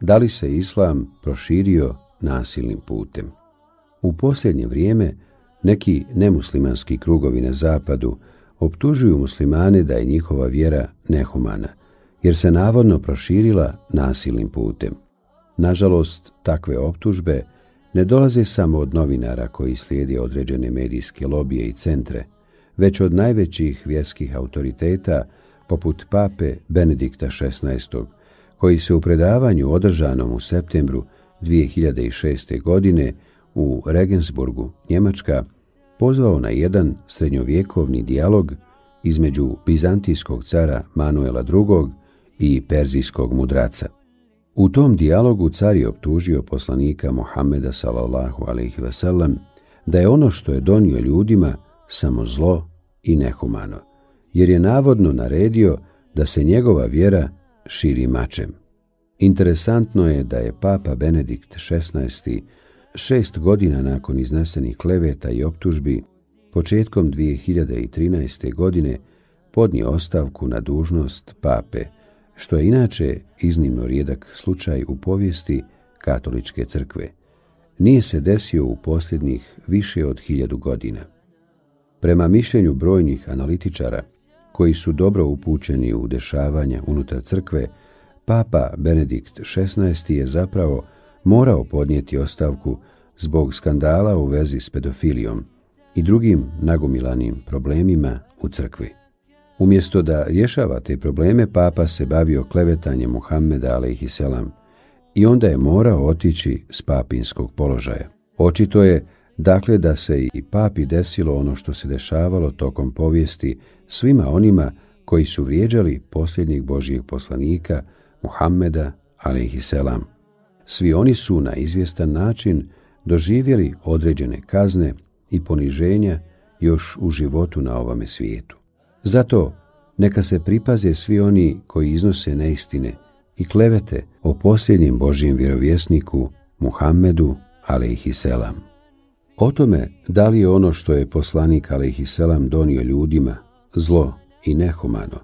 da li se islam proširio nasilnim putem. U posljednje vrijeme neki nemuslimanski krugovi na zapadu optužuju muslimane da je njihova vjera nehumana, jer se navodno proširila nasilnim putem. Nažalost, takve optužbe ne dolaze samo od novinara koji slijedi određene medijske lobije i centre, već od najvećih vjerskih autoriteta poput pape Benedikta XVI koji se u predavanju održanom u septembru 2006. godine u Regensburgu, Njemačka, pozvao na jedan srednjovjekovni dijalog između bizantijskog cara Manuela II. i perzijskog mudraca. U tom dijalogu car je optužio poslanika Mohameda sallallahu alaihi wasallam da je ono što je donio ljudima samo zlo i nehumano, jer je navodno naredio da se njegova vjera širi mačem. Interesantno je da je papa Benedikt XVI. šest godina nakon iznesenih kleveta i optužbi, početkom 2013. godine, podnio ostavku na dužnost pape, što je inače iznimno rijedak slučaj u povijesti katoličke crkve. Nije se desio u posljednjih više od hiljadu godina. Prema mišljenju brojnih analitičara, koji su dobro upućeni u dešavanja unutar crkve, papa Benedikt XVI je zapravo morao podnijeti ostavku zbog skandala u vezi s pedofilijom i drugim nagomilanim problemima u crkvi. Umjesto da rješava te probleme, papa se bavio klevetanjem Muhammeda a.s. i onda je morao otići s papinskog položaja. Očito je, dakle, da se i papi desilo ono što se dešavalo tokom povijesti svima onima koji su vrijeđali posljednjih Božijeg poslanika Muhammeda alaihisselam. Svi oni su na izvjestan način doživjeli određene kazne i poniženja još u životu na ovome svijetu. Zato neka se pripaze svi oni koji iznose neistine i klevete o posljednjem Božijem vjerovjesniku Muhammedu alaihisselam. O tome da li je ono što je poslanik alaihisselam donio ljudima – zlo i nehumano,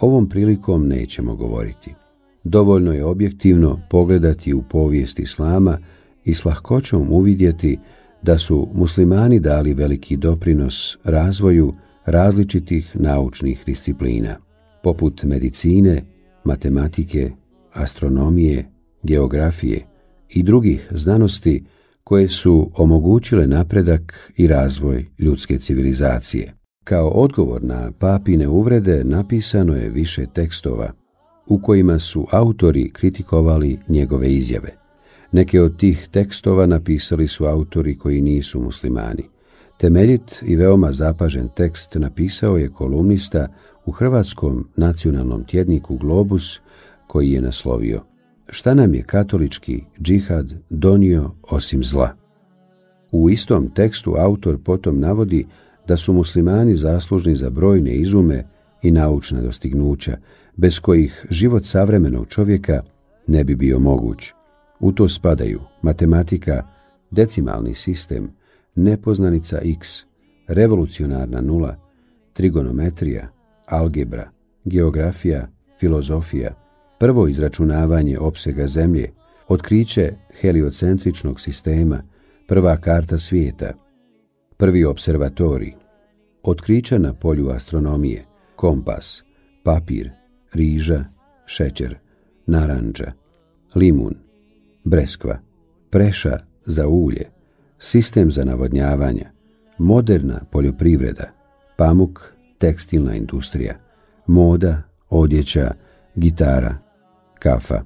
ovom prilikom nećemo govoriti. Dovoljno je objektivno pogledati u povijest Islama i s lahkoćom uvidjeti da su muslimani dali veliki doprinos razvoju različitih naučnih disciplina, poput medicine, matematike, astronomije, geografije i drugih znanosti koje su omogućile napredak i razvoj ljudske civilizacije. Kao odgovor na papine uvrede napisano je više tekstova u kojima su autori kritikovali njegove izjave. Neke od tih tekstova napisali su autori koji nisu muslimani. Temeljit i veoma zapažen tekst napisao je kolumnista u hrvatskom nacionalnom tjedniku Globus koji je naslovio Šta nam je katolički džihad donio osim zla? U istom tekstu autor potom navodi da su muslimani zaslužni za brojne izume i naučna dostignuća, bez kojih život savremenog čovjeka ne bi bio moguć. U to spadaju matematika, decimalni sistem, nepoznanica x, revolucionarna nula, trigonometrija, algebra, geografija, filozofija, prvo izračunavanje opsega zemlje, otkriće heliocentričnog sistema, prva karta svijeta – prvi observatori, otkrića na polju astronomije, kompas, papir, riža, šećer, naranđa, limun, breskva, preša za ulje, sistem za navodnjavanje, moderna poljoprivreda, pamuk, tekstilna industrija, moda, odjeća, gitara, kafa,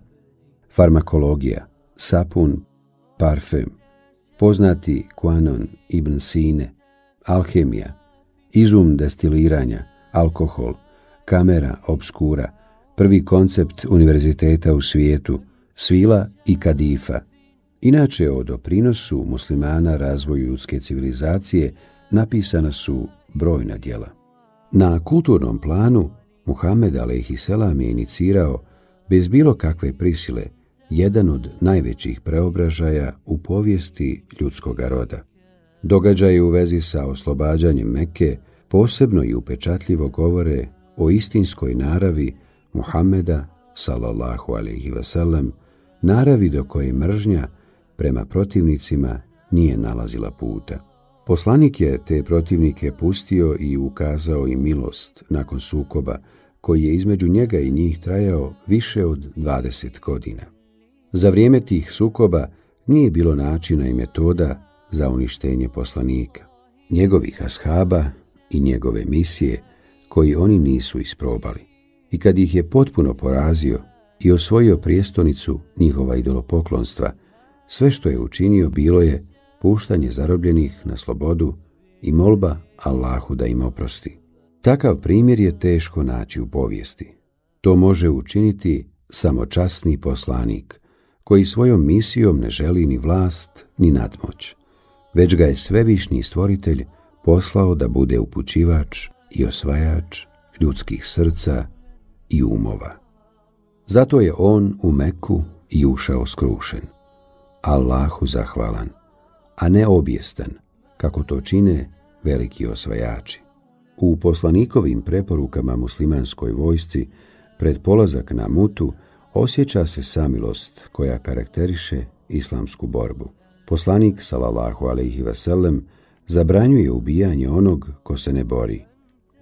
farmakologija, sapun, parfem, poznati Kuanon ibn Sine, alhemija, izum destiliranja, alkohol, kamera obskura, prvi koncept univerziteta u svijetu, svila i kadifa. Inače o doprinosu muslimana razvoju ljudske civilizacije napisana su brojna djela. Na kulturnom planu Muhammed a.s. je inicirao bez bilo kakve prisile – jedan od najvećih preobražaja u povijesti ljudskog roda. Događaj u vezi sa oslobađanjem Mekke posebno i upečatljivo govore o istinskoj naravi Muhammeda, salallahu alaihi vasallam, naravi do koje mržnja prema protivnicima nije nalazila puta. Poslanik je te protivnike pustio i ukazao i milost nakon sukoba koji je između njega i njih trajao više od 20 godina. Za vrijeme tih sukoba nije bilo načina i metoda za uništenje poslanika, njegovih ashaba i njegove misije koji oni nisu isprobali. I kad ih je potpuno porazio i osvojio prijestonicu njihova idolopoklonstva, sve što je učinio bilo je puštanje zarobljenih na slobodu i molba Allahu da im oprosti. Takav primjer je teško naći u povijesti. To može učiniti samo časni poslanik – koji svojom misijom ne želi ni vlast, ni nadmoć, već ga je svevišnji stvoritelj poslao da bude upućivač i osvajač ljudskih srca i umova. Zato je on u Meku i ušao skrušen, Allahu zahvalan, a ne objestan, kako to čine veliki osvajači. U poslanikovim preporukama muslimanskoj vojsci pred polazak na mutu osjeća se samilost koja karakteriše islamsku borbu. Poslanik sallallahu alejhi ve sellem zabranjuje ubijanje onog ko se ne bori.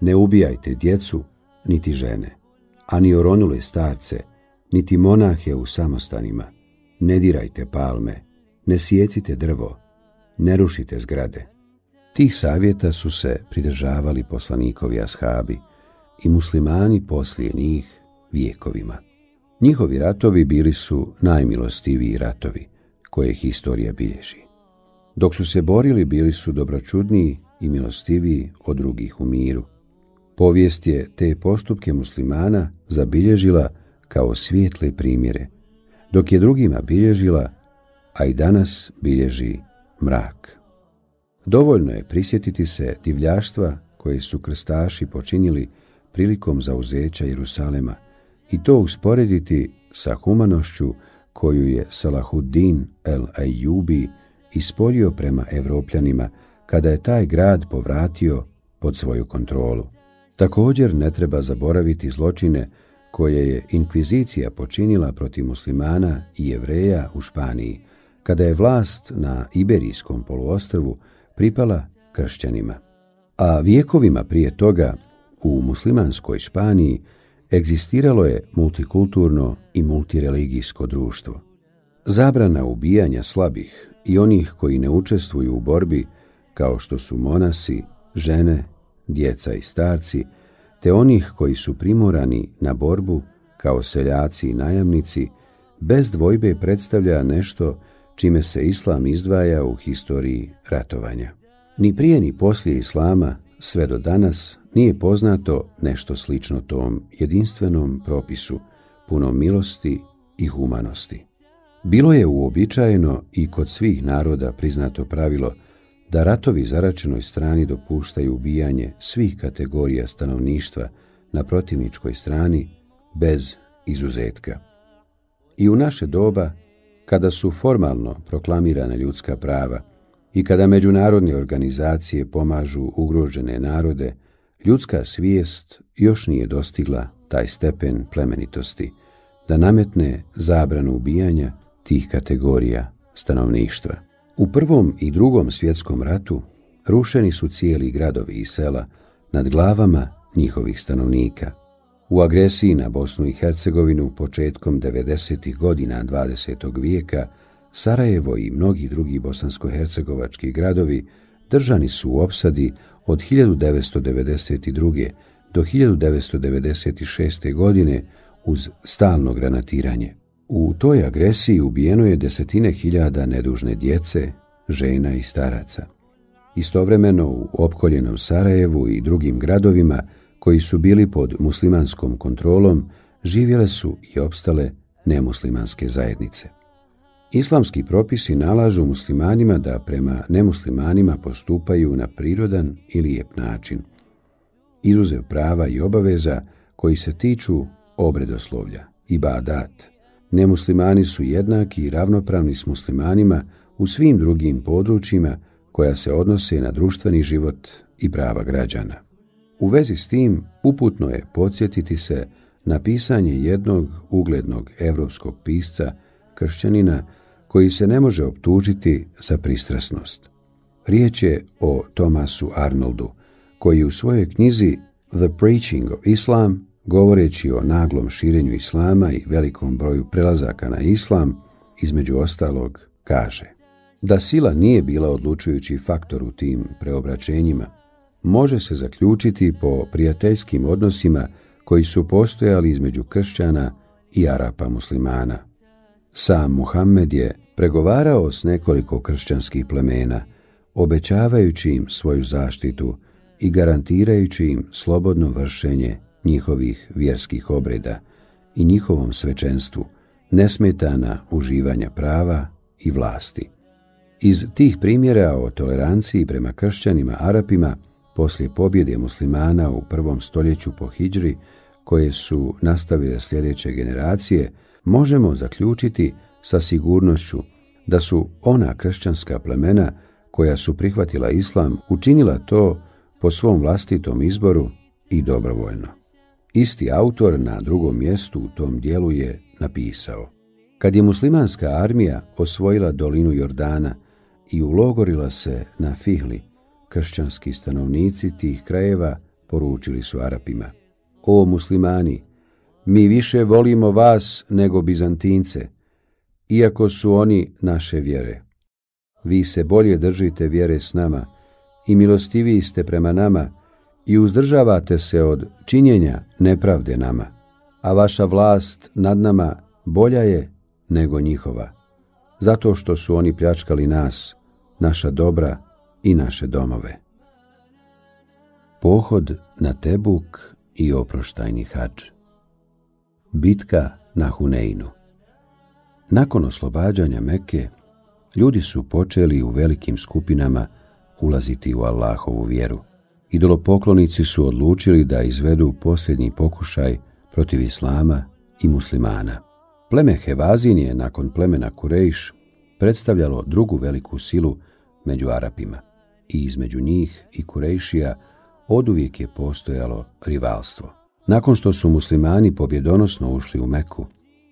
Ne ubijajte djecu niti žene, ani oronule starce, niti monahe u samostanima. Ne dirajte palme, ne sjecite drvo, ne rušite zgrade. Tih savjeta su se pridržavali poslanikovi ashabi i muslimani poslije njih vijekovima. Njihovi ratovi bili su najmilostiviji ratovi koje historija bilježi. Dok su se borili, bili su dobročudniji i milostiviji od drugih u miru. Povijest je te postupke muslimana zabilježila kao svijetle primjere, dok je drugima bilježila, a i danas bilježi mrak. Dovoljno je prisjetiti se divljaštva koje su krstaši počinili prilikom zauzeća Jerusalema – i to usporediti sa humanošću koju je Salahuddin el Ayyubi ispolio prema evropljanima kada je taj grad povratio pod svoju kontrolu. Također ne treba zaboraviti zločine koje je inkvizicija počinila protiv muslimana i jevreja u Španiji kada je vlast na Iberijskom poluostrvu pripala kršćanima. A vijekovima prije toga u muslimanskoj Španiji egzistiralo je multikulturno i multireligijsko društvo. Zabrana ubijanja slabih i onih koji ne učestvuju u borbi, kao što su monasi, žene, djeca i starci, te onih koji su primorani na borbu, kao seljaci i najamnici, bez dvojbe predstavlja nešto čime se islam izdvaja u historiji ratovanja. Ni prije ni poslije islama, sve do danas, Nije poznato nešto slično tom jedinstvenom propisu puno milosti i humanosti. Bilo je uobičajeno i kod svih naroda priznato pravilo da ratovi zaračenoj strani dopuštaju ubijanje svih kategorija stanovništva na protivničkoj strani bez izuzetka. I u naše doba, kada su formalno proklamirane ljudska prava i kada međunarodne organizacije pomažu ugrožene narode, ljudska svijest još nije dostigla taj stepen plemenitosti da nametne zabranu ubijanja tih kategorija stanovništva. U prvom i drugom svjetskom ratu rušeni su cijeli gradovi i sela nad glavama njihovih stanovnika. U agresiji na Bosnu i Hercegovinu početkom 90. godina 20. vijeka Sarajevo i mnogi drugi bosansko-hercegovački gradovi držani su u opsadi od 1992. do 1996. godine uz stalno granatiranje. U toj agresiji ubijeno je desetine hiljada nedužne djece, žena i staraca. Istovremeno u opkoljenom Sarajevu i drugim gradovima koji su bili pod muslimanskom kontrolom živjele su i opstale nemuslimanske zajednice. Islamski propisi nalažu muslimanima da prema nemuslimanima postupaju na prirodan i lijep način, izuzev prava i obaveza koji se tiču obredoslovlja i badat. Nemuslimani su jednaki i ravnopravni s muslimanima u svim drugim područjima koja se odnose na društveni život i prava građana. U vezi s tim, uputno je podsjetiti se na pisanje jednog uglednog evropskog pisca, kršćanina, koji se ne može optužiti za pristrasnost. Riječ je o Tomasu Arnoldu, koji u svojoj knjizi The Preaching of Islam, govoreći o naglom širenju islama i velikom broju prelazaka na islam, između ostalog kaže da sila nije bila odlučujući faktor u tim preobraćenjima, može se zaključiti po prijateljskim odnosima koji su postojali između kršćana i Arapa muslimana. Sam Muhammed je pregovarao s nekoliko kršćanskih plemena, obećavajući im svoju zaštitu i garantirajući im slobodno vršenje njihovih vjerskih obreda i njihovom svečenstvu, nesmetana uživanja prava i vlasti. Iz tih primjera o toleranciji prema kršćanima Arapima poslije pobjede muslimana u prvom stoljeću po Hidžri, koje su nastavile sljedeće generacije, možemo zaključiti da sa sigurnošću da su ona kršćanska plemena koja su prihvatila islam učinila to po svom vlastitom izboru i dobrovoljno. Isti autor na drugom mjestu u tom dijelu je napisao Kad je muslimanska armija osvojila dolinu Jordana i ulogorila se na Fihli, kršćanski stanovnici tih krajeva poručili su Arapima O muslimani, mi više volimo vas nego Bizantince – iako su oni naše vjere. Vi se bolje držite vjere s nama i milostiviji ste prema nama i uzdržavate se od činjenja nepravde nama, a vaša vlast nad nama bolja je nego njihova, zato što su oni pljačkali nas, naša dobra i naše domove. Pohod na Tebuk i oproštajni hač Bitka na Huneinu Nakon oslobađanja Mekke, ljudi su počeli u velikim skupinama ulaziti u Allahovu vjeru. Idolopoklonici su odlučili da izvedu posljednji pokušaj protiv Islama i muslimana. Pleme Hevazin je nakon plemena Kurejš predstavljalo drugu veliku silu među Arapima i između njih i Kurejšija oduvijek je postojalo rivalstvo. Nakon što su muslimani pobjedonosno ušli u Meku,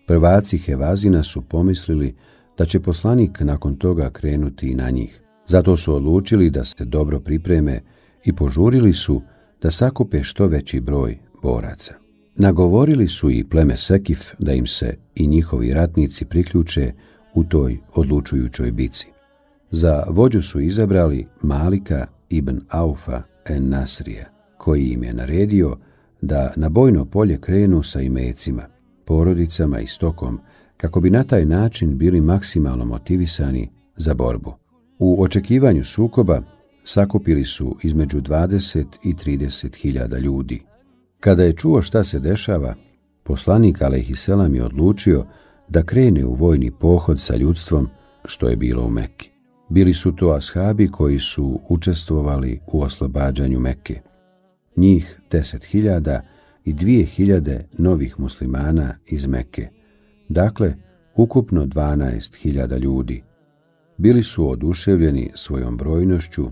Prvaci Hevazina su pomislili da će poslanik nakon toga krenuti na njih. Zato su odlučili da se dobro pripreme i požurili su da sakupe što veći broj boraca. Nagovorili su i pleme Sekif da im se i njihovi ratnici priključe u toj odlučujućoj bici. Za vođu su izabrali Malika ibn Aufa en Nasrija, koji im je naredio da na bojno polje krenu sa imecima porodicama i stokom, kako bi na taj način bili maksimalno motivisani za borbu. U očekivanju sukoba sakupili su između 20 i 30 hiljada ljudi. Kada je čuo šta se dešava, poslanik Aleyhisselam je odlučio da krene u vojni pohod sa ljudstvom što je bilo u Mekke. Bili su to ashabi koji su učestvovali u oslobađanju Mekke. Njih 10 hiljada ljudi i 2000 novih muslimana iz Mekke, dakle ukupno 12.000 ljudi. Bili su oduševljeni svojom brojnošću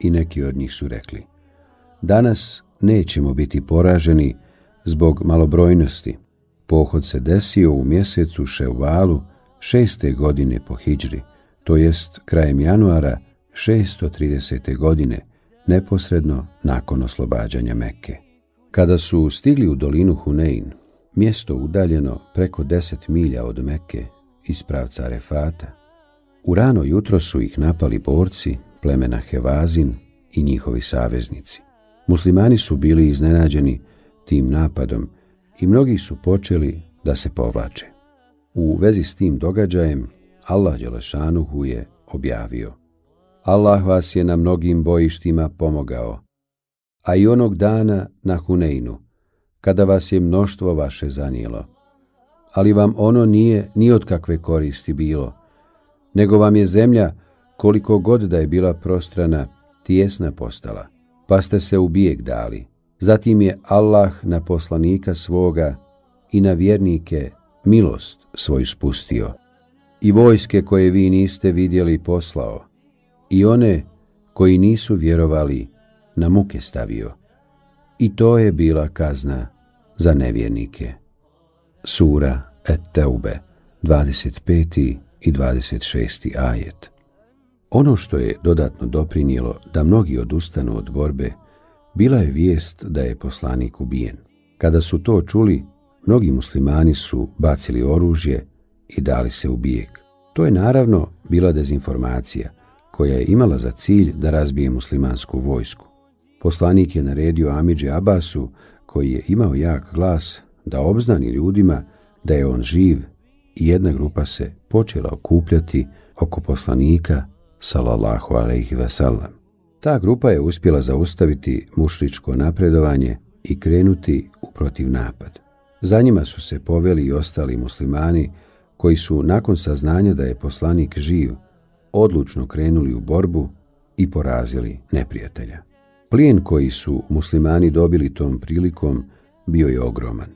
i neki od njih su rekli Danas nećemo biti poraženi zbog malobrojnosti. Pohod se desio u mjesecu Ševalu šeste godine po Hidžri, to jest krajem januara 630. godine, neposredno nakon oslobađanja Mekke. Kada su stigli u dolinu Hunein, mjesto udaljeno preko deset milja od Mekke, iz pravca Refata, u rano jutro su ih napali borci plemena Hevazin i njihovi saveznici. Muslimani su bili iznenađeni tim napadom i mnogi su počeli da se povlače. U vezi s tim događajem, Allah Đelešanuhu je objavio Allah vas je na mnogim bojištima pomogao, a i onog dana na Huneynu, kada vas je mnoštvo vaše zanijelo. Ali vam ono nije ni od kakve koristi bilo, nego vam je zemlja, koliko god da je bila prostrana, tijesna postala, pa ste se u bijeg dali. Zatim je Allah na poslanika svoga i na vjernike milost svoj spustio i vojske koje vi niste vidjeli poslao i one koji nisu vjerovali, na muke stavio. I to je bila kazna za nevjernike. Sura et Teube, 25. i 26. ajet. Ono što je dodatno doprinijelo da mnogi odustanu od borbe, bila je vijest da je poslanik ubijen. Kada su to čuli, mnogi muslimani su bacili oružje i dali se u ubijek. To je naravno bila dezinformacija koja je imala za cilj da razbije muslimansku vojsku. Poslanik je naredio Amidži Abasu, koji je imao jak glas, da obznani ljudima da je on živ i jedna grupa se počela okupljati oko poslanika, salallahu alaihi vasallam. Ta grupa je uspjela zaustaviti mušličko napredovanje i krenuti u protiv napad. Za njima su se poveli i ostali muslimani koji su nakon saznanja da je poslanik živ odlučno krenuli u borbu i porazili neprijatelja. Plijen koji su muslimani dobili tom prilikom bio je ogroman.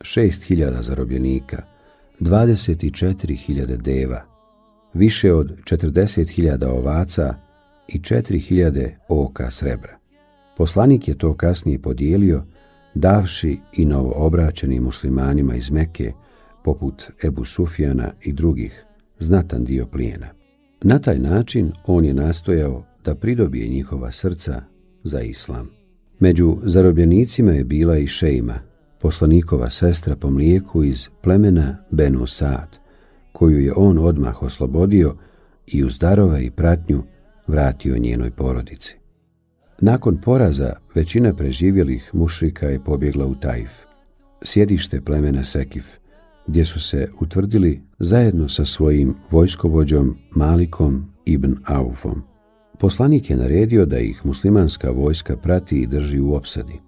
6000 zarobljenika, 24.000 deva, više od 40.000 ovaca i 4.000 oka srebra. Poslanik je to kasnije podijelio, davši i novoobraćeni muslimanima iz Mekke, poput Ebu Sufjana i drugih, znatan dio plijena. Na taj način on je nastojao da pridobije njihova srca za islam. Među zarobljenicima je bila i Šejma, poslanikova sestra po mlijeku iz plemena Benu Saad, koju je on odmah oslobodio i uz darove i pratnju vratio njenoj porodici. Nakon poraza, većina preživjelih mušrika je pobjegla u Tajf, sjedište plemena Sekif, gdje su se utvrdili zajedno sa svojim vojskovođom Malikom ibn Aufom poslanik je naredio da ih muslimanska vojska prati i drži u opsadi.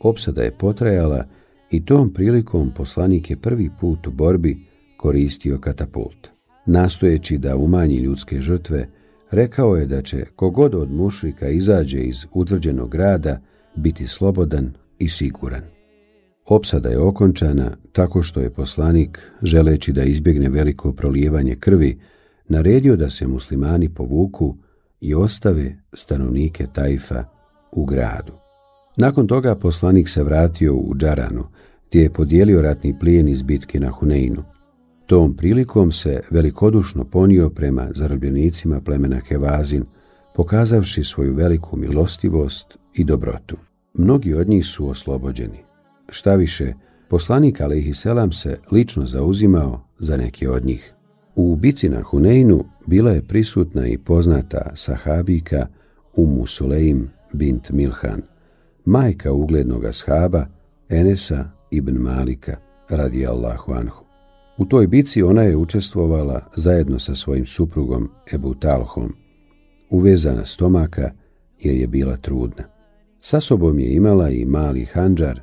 Opsada je potrajala i tom prilikom poslanik je prvi put u borbi koristio katapult. Nastojeći da umanji ljudske žrtve, rekao je da će kogod od mušrika izađe iz utvrđenog grada biti slobodan i siguran. Opsada je okončana tako što je poslanik, želeći da izbjegne veliko prolijevanje krvi, naredio da se muslimani povuku, i ostave stanovnike Tajfa u gradu. Nakon toga poslanik se vratio u Džaranu, gdje je podijelio ratni plijen iz bitke na Huneinu. Tom prilikom se velikodušno ponio prema zarobljenicima plemena Hevazin, pokazavši svoju veliku milostivost i dobrotu. Mnogi od njih su oslobođeni. Šta više, poslanik Alehi Selam se lično zauzimao za neke od njih. U bici na Huneinu bila je prisutna i poznata sahabika Umu Suleim bint Milhan, majka uglednog ashaba Enesa ibn Malika, radi Allahu Anhu. U toj bici ona je učestvovala zajedno sa svojim suprugom Ebu Talhom, uvezana stomaka jer je bila trudna. Sa sobom je imala i mali hanđar,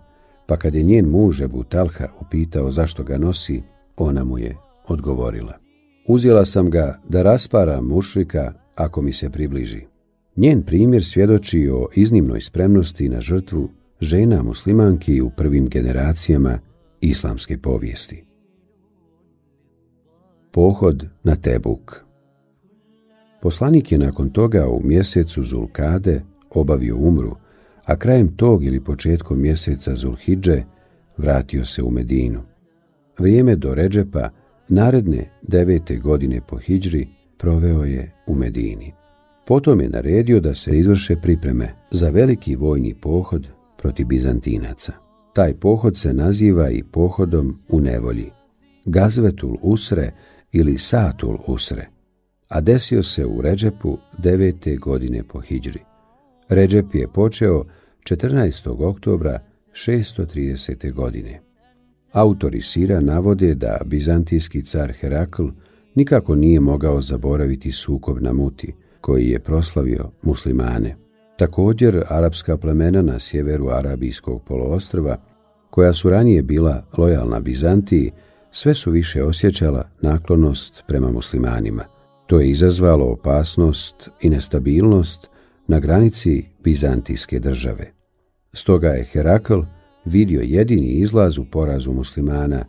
pa kad je njen muž Ebu Talha upitao zašto ga nosi, ona mu je odgovorila – uzjela sam ga da raspara mušrika ako mi se približi. Njen primjer svjedoči o iznimnoj spremnosti na žrtvu žena muslimanki u prvim generacijama islamske povijesti. Pohod na Tebuk Poslanik je nakon toga u mjesecu Zulkade obavio umru, a krajem tog ili početkom mjeseca Zulhidže vratio se u Medinu. Vrijeme do Ređepa – Naredne devete godine po hijđri proveo je u Medini. Potom je naredio da se izvrše pripreme za veliki vojni pohod proti Bizantinaca. Taj pohod se naziva i pohodom u nevolji. Gazvetul Usre ili Satul Usre, a desio se u Ređepu devete godine po hijđri. Ređep je počeo 14. oktobra 630. godine. Autori Sira navode da bizantijski car Herakl nikako nije mogao zaboraviti sukob na Muti, koji je proslavio muslimane. Također, arapska plemena na sjeveru Arabijskog poloostrva, koja su ranije bila lojalna Bizantiji, sve su više osjećala naklonost prema muslimanima. To je izazvalo opasnost i nestabilnost na granici Bizantijske države. Stoga je Herakl, vidio jedini izlaz u porazu muslimana,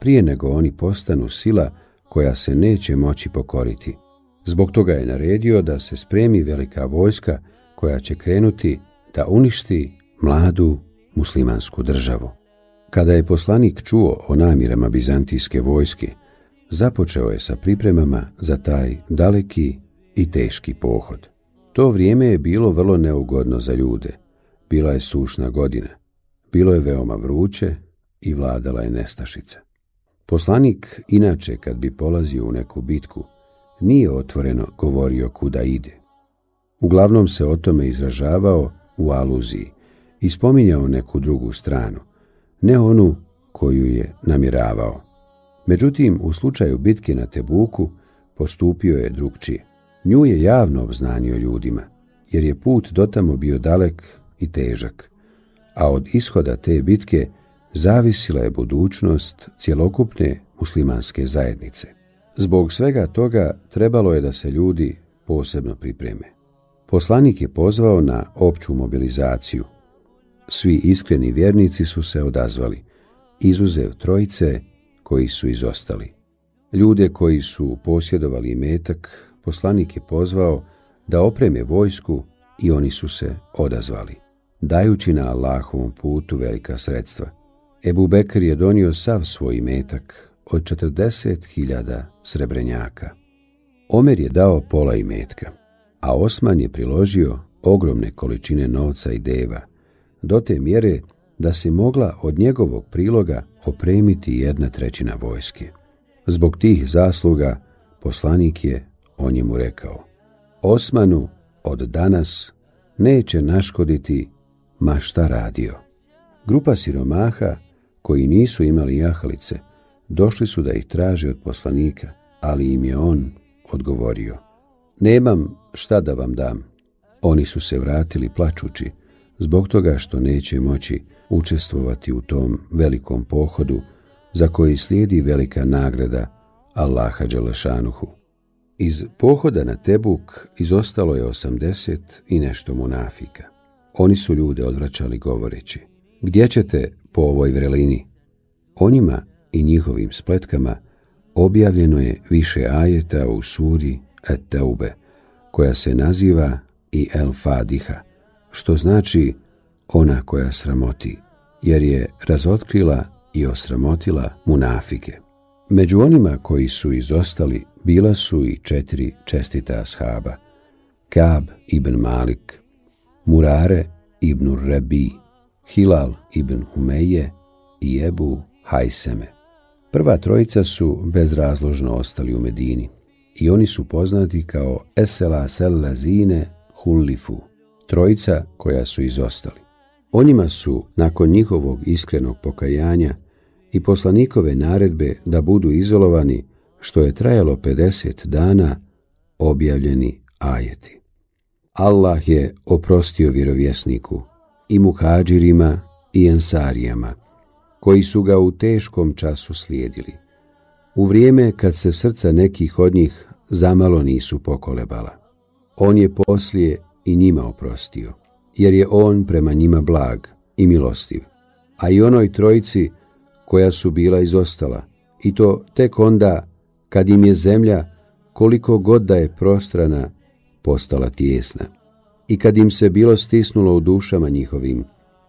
prije nego oni postanu sila koja se neće moći pokoriti. Zbog toga je naredio da se spremi velika vojska koja će krenuti da uništi mladu muslimansku državu. Kada je poslanik čuo o namirama bizantijske vojske, započeo je sa pripremama za taj daleki i teški pohod. To vrijeme je bilo vrlo neugodno za ljude. Bila je sušna godina. Bilo je veoma vruće i vladala je nestašica. Poslanik, inače kad bi polazio u neku bitku, nije otvoreno govorio kuda ide. Uglavnom se o tome izražavao u aluziji i spominjao neku drugu stranu, ne onu koju je namiravao. Međutim, u slučaju bitke na Tebuku postupio je drugčije. Nju je javno obznanio ljudima, jer je put dotamo bio dalek i težak – a od ishoda te bitke zavisila je budućnost cjelokupne muslimanske zajednice. Zbog svega toga trebalo je da se ljudi posebno pripreme. Poslanik je pozvao na opću mobilizaciju. Svi iskreni vjernici su se odazvali, izuzev trojice koji su izostali. Ljude koji su posjedovali metak, poslanik je pozvao da opreme vojsku i oni su se odazvali dajući na Allahovom putu velika sredstva. Ebu Bekr je donio sav svoj metak od 40.000 srebrenjaka. Omer je dao pola imetka, a Osman je priložio ogromne količine novca i deva, do te mjere da se mogla od njegovog priloga opremiti jedna trećina vojske. Zbog tih zasluga poslanik je o njemu rekao Osmanu od danas neće naškoditi ma šta radio. Grupa siromaha, koji nisu imali jahalice, došli su da ih traže od poslanika, ali im je on odgovorio. Nemam šta da vam dam. Oni su se vratili plačući, zbog toga što neće moći učestvovati u tom velikom pohodu za koji slijedi velika nagrada Allaha Đelešanuhu. Iz pohoda na Tebuk izostalo je 80 i nešto munafika oni su ljude odvraćali govoreći, gdje ćete po ovoj vrelini? O njima i njihovim spletkama objavljeno je više ajeta u suri Etteube, koja se naziva i El Fadiha, što znači ona koja sramoti, jer je razotkrila i osramotila munafike. Među onima koji su izostali bila su i četiri čestita ashaba, Kab ibn Malik, Murare ibn Rebi, Hilal ibn Umeje i Ebu Hajseme. Prva trojica su bezrazložno ostali u Medini i oni su poznati kao Esela Sellazine Hullifu, trojica koja su izostali. Onima su, nakon njihovog iskrenog pokajanja i poslanikove naredbe da budu izolovani, što je trajalo 50 dana, objavljeni ajeti. Allah je oprostio vjerovjesniku i muhađirima i ensarijama, koji su ga u teškom času slijedili, u vrijeme kad se srca nekih od njih zamalo nisu pokolebala. On je poslije i njima oprostio, jer je on prema njima blag i milostiv, a i onoj trojici koja su bila izostala, i to tek onda kad im je zemlja koliko god da je prostrana postala tijesna. I kad im se bilo stisnulo u dušama njihovim,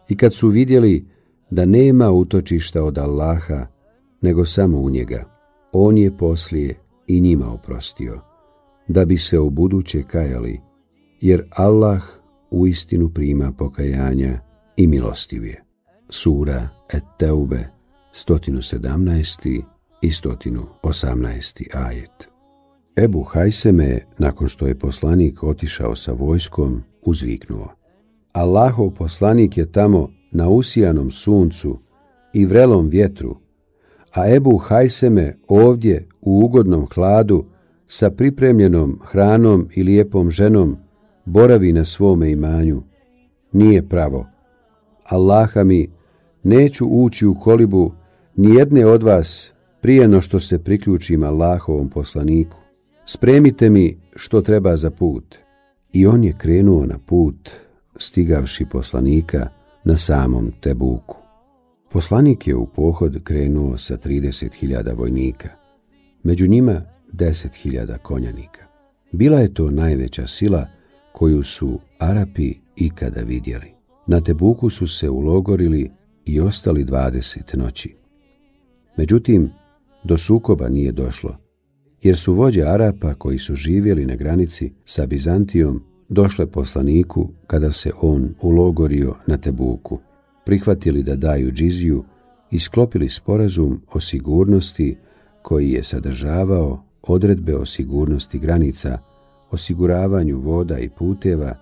i kad su vidjeli da nema utočišta od Allaha, nego samo u njega, on je poslije i njima oprostio, da bi se u buduće kajali, jer Allah u istinu prima pokajanja i milostiv je. Sura et Teube, 117. i 118. ajet. Ebu Hajseme, nakon što je poslanik otišao sa vojskom, uzviknuo. Allahov poslanik je tamo na usijanom suncu i vrelom vjetru, a Ebu Hajseme ovdje u ugodnom hladu sa pripremljenom hranom i lijepom ženom boravi na svome imanju. Nije pravo. Allaha mi, neću ući u kolibu ni jedne od vas prijeno što se priključim Allahovom poslaniku spremite mi što treba za put. I on je krenuo na put, stigavši poslanika na samom Tebuku. Poslanik je u pohod krenuo sa 30.000 vojnika, među njima 10.000 konjanika. Bila je to najveća sila koju su Arapi ikada vidjeli. Na Tebuku su se ulogorili i ostali 20 noći. Međutim, do sukoba nije došlo, jer su vođe Arapa koji su živjeli na granici sa Bizantijom došle poslaniku kada se on ulogorio na Tebuku, prihvatili da daju džiziju i sklopili sporazum o sigurnosti koji je sadržavao odredbe o sigurnosti granica, osiguravanju voda i puteva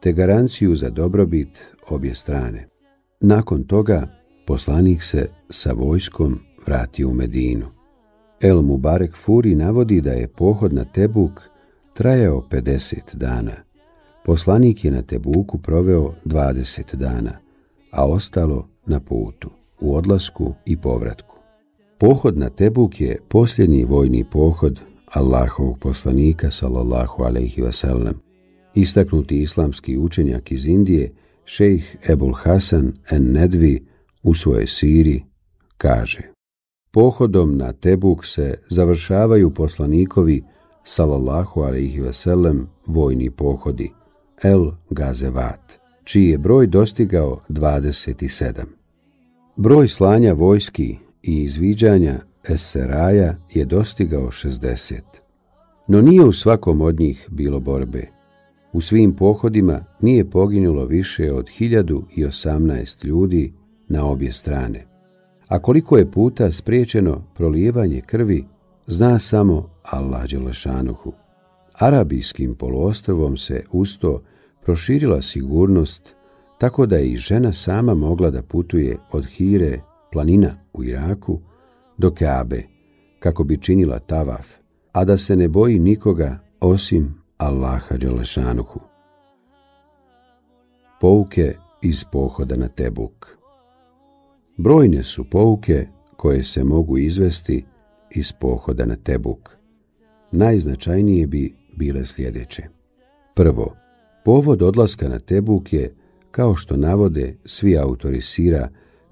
te garanciju za dobrobit obje strane. Nakon toga poslanik se sa vojskom vratio u Medinu. El Mubarek Furi navodi da je pohod na Tebuk trajao 50 dana. Poslanik je na Tebuku proveo 20 dana, a ostalo na putu, u odlasku i povratku. Pohod na Tebuk je posljednji vojni pohod Allahovog poslanika, sallallahu alaihi wasallam. Istaknuti islamski učenjak iz Indije, šejh Ebul Hasan en Nedvi, u svojoj siri, kaže – pohodom na Tebuk se završavaju poslanikovi sallallahu alejhi ve vojni pohodi El Gazevat čiji je broj dostigao 27. Broj slanja vojski i izviđanja Eseraja je dostigao 60. No nije u svakom od njih bilo borbe. U svim pohodima nije poginulo više od 1018 ljudi na obje strane a koliko je puta spriječeno prolijevanje krvi, zna samo Allah Đelešanuhu. Arabijskim poluostrovom se usto proširila sigurnost tako da je i žena sama mogla da putuje od Hire, planina u Iraku, do Keabe, kako bi činila Tavaf, a da se ne boji nikoga osim Allaha Đelešanuhu. Pouke iz pohoda na Tebuk. Brojne su pouke koje se mogu izvesti iz pohoda na Tebuk. Najznačajnije bi bile sljedeće. Prvo, povod odlaska na Tebuk je, kao što navode svi autori Sira,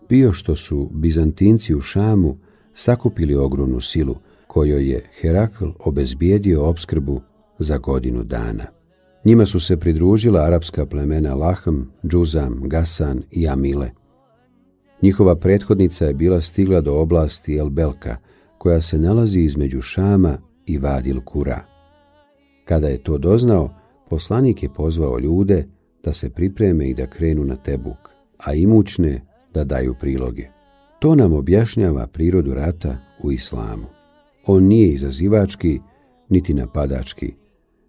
bio što su Bizantinci u Šamu sakupili ogromnu silu kojoj je Herakl obezbijedio obskrbu za godinu dana. Njima su se pridružila arapska plemena Lahm, Džuzam, Gasan i Amile – Njihova prethodnica je bila stigla do oblasti Elbelka, koja se nalazi između Šama i Vadil Kura. Kada je to doznao, poslanik je pozvao ljude da se pripreme i da krenu na Tebuk, a imućne da daju priloge. To nam objašnjava prirodu rata u islamu. On nije izazivački, niti napadački,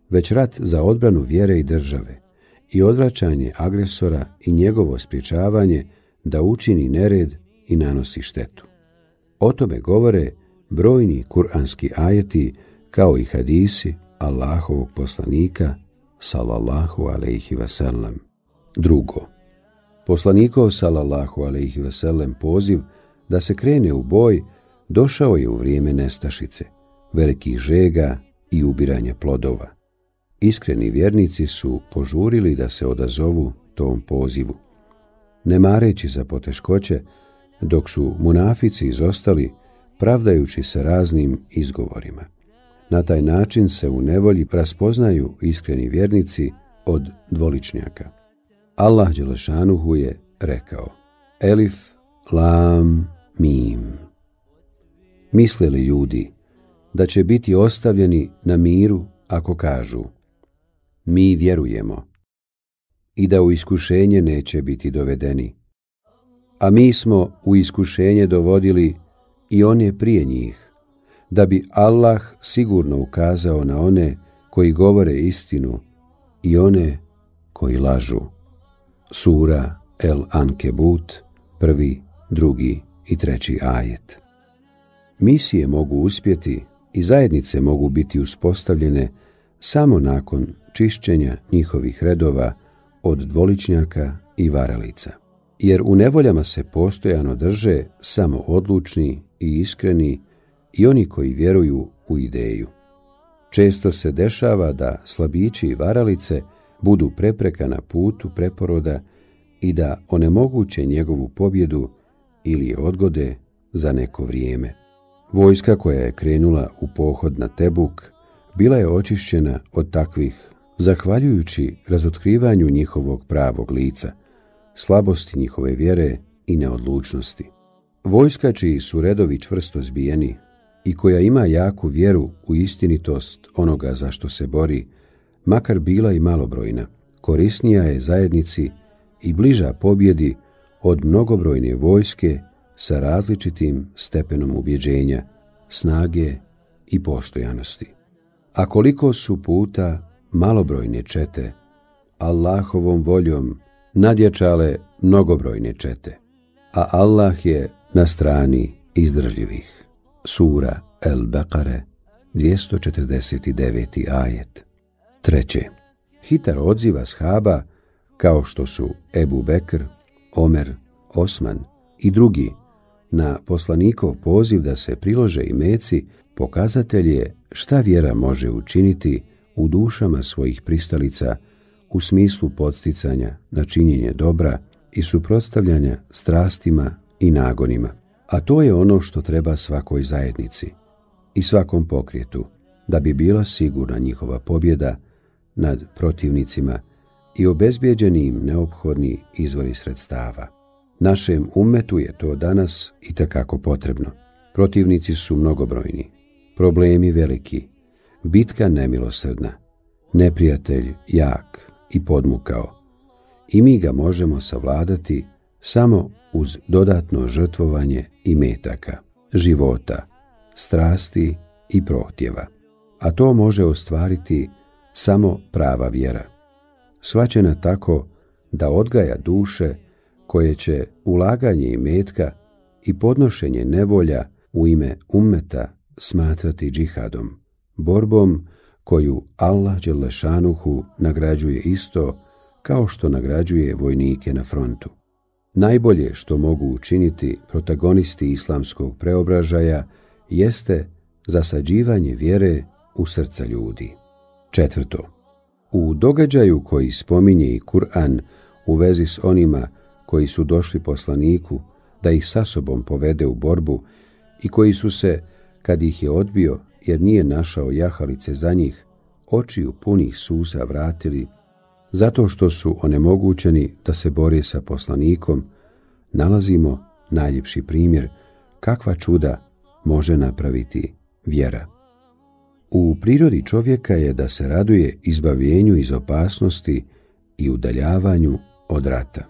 već rat za odbranu vjere i države i odvraćanje agresora i njegovo spriječavanje da učini nered i nanosi štetu. O tome govore brojni kuranski ajeti kao i hadisi Allahovog poslanika sallallahu alaihi wasallam. Drugo, poslanikov sallallahu alaihi wasallam poziv da se krene u boj došao je u vrijeme nestašice, velikih žega i ubiranja plodova. Iskreni vjernici su požurili da se odazovu tom pozivu ne mareći za poteškoće, dok su munafici izostali, pravdajući se raznim izgovorima. Na taj način se u nevolji raspoznaju iskreni vjernici od dvoličnjaka. Allah Đelešanuhu je rekao Elif Lam Mim Misle li ljudi da će biti ostavljeni na miru ako kažu Mi vjerujemo, i da u iskušenje neće biti dovedeni. A mi smo u iskušenje dovodili i one prije njih, da bi Allah sigurno ukazao na one koji govore istinu i one koji lažu. Sura El Ankebut, prvi, drugi i treći ajet. Misije mogu uspjeti i zajednice mogu biti uspostavljene samo nakon čišćenja njihovih redova od dvoličnjaka i varalica. Jer u nevoljama se postojano drže samo odlučni i iskreni i oni koji vjeruju u ideju. Često se dešava da slabići i varalice budu prepreka na putu preporoda i da onemoguće njegovu pobjedu ili odgode za neko vrijeme. Vojska koja je krenula u pohod na Tebuk bila je očišćena od takvih zahvaljujući razotkrivanju njihovog pravog lica, slabosti njihove vjere i neodlučnosti. Vojska čiji su redovi čvrsto zbijeni i koja ima jaku vjeru u istinitost onoga za što se bori, makar bila i malobrojna, korisnija je zajednici i bliža pobjedi od mnogobrojne vojske sa različitim stepenom ubjeđenja, snage i postojanosti. A koliko su puta malobrojne čete, Allahovom voljom nadječale mnogobrojne čete, a Allah je na strani izdržljivih. Sura El Bekare, 249. ajet. Treće. Hitar odziva shaba kao što su Ebu Bekr, Omer, Osman i drugi na poslanikov poziv da se prilože i meci pokazatelje šta vjera može učiniti u dušama svojih pristalica u smislu podsticanja na činjenje dobra i suprotstavljanja strastima i nagonima. A to je ono što treba svakoj zajednici i svakom pokrijetu da bi bila sigurna njihova pobjeda nad protivnicima i obezbjeđeni im neophodni izvori sredstava. Našem umetu je to danas i takako potrebno. Protivnici su mnogobrojni, problemi veliki, bitka nemilosrdna, neprijatelj jak i podmukao. I mi ga možemo savladati samo uz dodatno žrtvovanje i metaka, života, strasti i prohtjeva. A to može ostvariti samo prava vjera. Svačena tako da odgaja duše koje će ulaganje i metka i podnošenje nevolja u ime ummeta smatrati džihadom borbom koju Allah Đelešanuhu nagrađuje isto kao što nagrađuje vojnike na frontu. Najbolje što mogu učiniti protagonisti islamskog preobražaja jeste zasađivanje vjere u srca ljudi. Četvrto, u događaju koji spominje i Kur'an u vezi s onima koji su došli poslaniku da ih sa sobom povede u borbu i koji su se, kad ih je odbio, jer nije našao jahalice za njih, oči u punih suza vratili, zato što su onemogućeni da se bore sa poslanikom, nalazimo najljepši primjer kakva čuda može napraviti vjera. U prirodi čovjeka je da se raduje izbavljenju iz opasnosti i udaljavanju od rata.